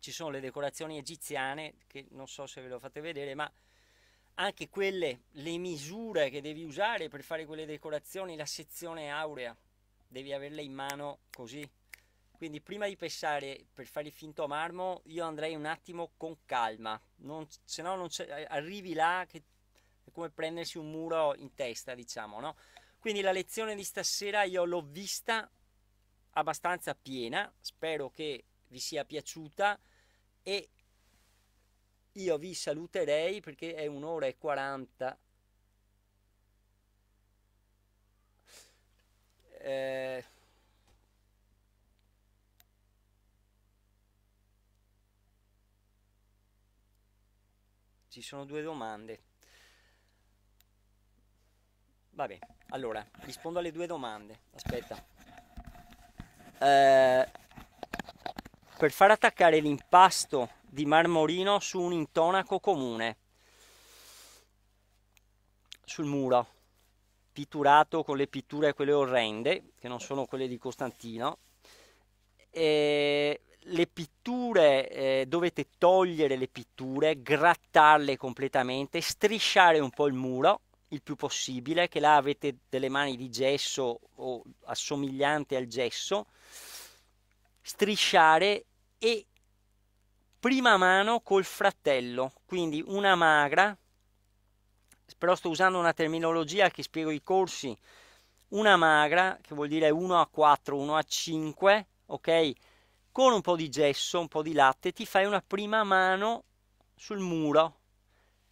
ci sono le decorazioni egiziane, che non so se ve le ho fatte vedere, ma anche quelle, le misure che devi usare per fare quelle decorazioni, la sezione aurea, devi averle in mano così, quindi prima di pensare per fare il finto a marmo, io andrei un attimo con calma, non, se no non arrivi là che è come prendersi un muro in testa, diciamo, no? Quindi la lezione di stasera io l'ho vista abbastanza piena, spero che vi sia piaciuta e io vi saluterei perché è un'ora e 40 eh, ci sono due domande. Vabbè, allora, rispondo alle due domande. Aspetta. Eh, per far attaccare l'impasto di marmorino su un intonaco comune, sul muro, pitturato con le pitture quelle orrende, che non sono quelle di Costantino, e le pitture eh, dovete togliere le pitture, grattarle completamente, strisciare un po' il muro il più possibile, che là avete delle mani di gesso o assomigliante al gesso, strisciare e prima mano col fratello, quindi una magra, però sto usando una terminologia che spiego i corsi, una magra, che vuol dire 1 a 4, 1 a 5, ok? con un po' di gesso, un po' di latte, ti fai una prima mano sul muro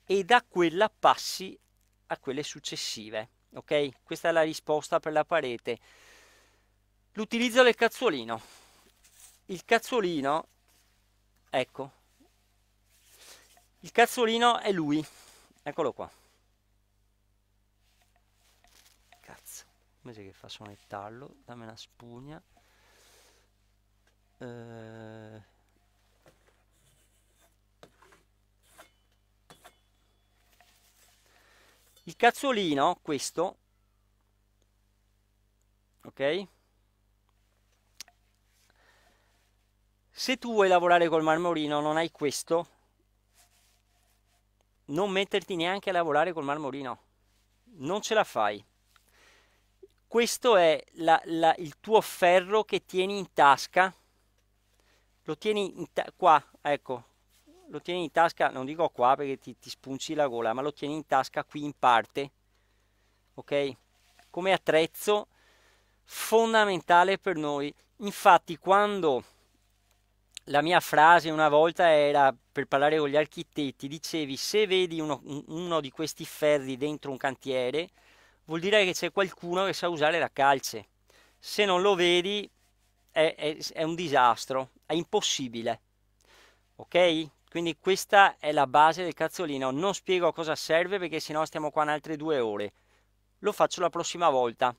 e da quella passi a quelle successive. Ok? Questa è la risposta per la parete. L'utilizzo del cazzolino. Il cazzolino, ecco, il cazzolino è lui, eccolo qua. Cazzo, come si che fa suonare il tallo? Dammi una spugna eh, il cazzolino questo ok se tu vuoi lavorare col marmorino non hai questo non metterti neanche a lavorare col marmorino non ce la fai questo è la, la, il tuo ferro che tieni in tasca lo tieni qua, ecco, lo tieni in tasca, non dico qua perché ti, ti spunci la gola, ma lo tieni in tasca qui in parte, ok? Come attrezzo fondamentale per noi. Infatti quando la mia frase una volta era per parlare con gli architetti, dicevi se vedi uno, uno di questi ferri dentro un cantiere vuol dire che c'è qualcuno che sa usare la calce, se non lo vedi è, è, è un disastro, è impossibile. Ok? Quindi questa è la base del cazzolino. Non spiego a cosa serve perché sennò stiamo qua in altre due ore. Lo faccio la prossima volta.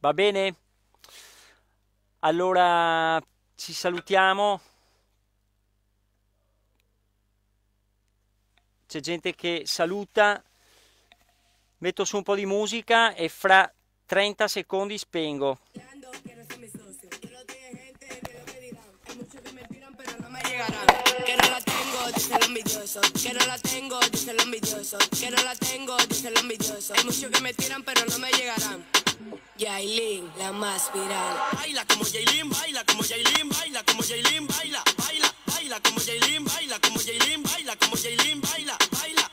Va bene? Allora ci salutiamo. C'è gente che saluta. Metto su un po' di musica e fra 30 secondi spengo. Que no la tengo, dice el envidiosos. Que no la tengo, dice el envidiosos. Que no la tengo, dice el envidiosos. Hay muchos que me tiran, pero no me llegarán. Yailin, la más viral. Baila como Jailin, baila como Jailin baila como Yailin, baila, baila, baila como Jailin, baila como Jailin baila como Yailin, baila, baila.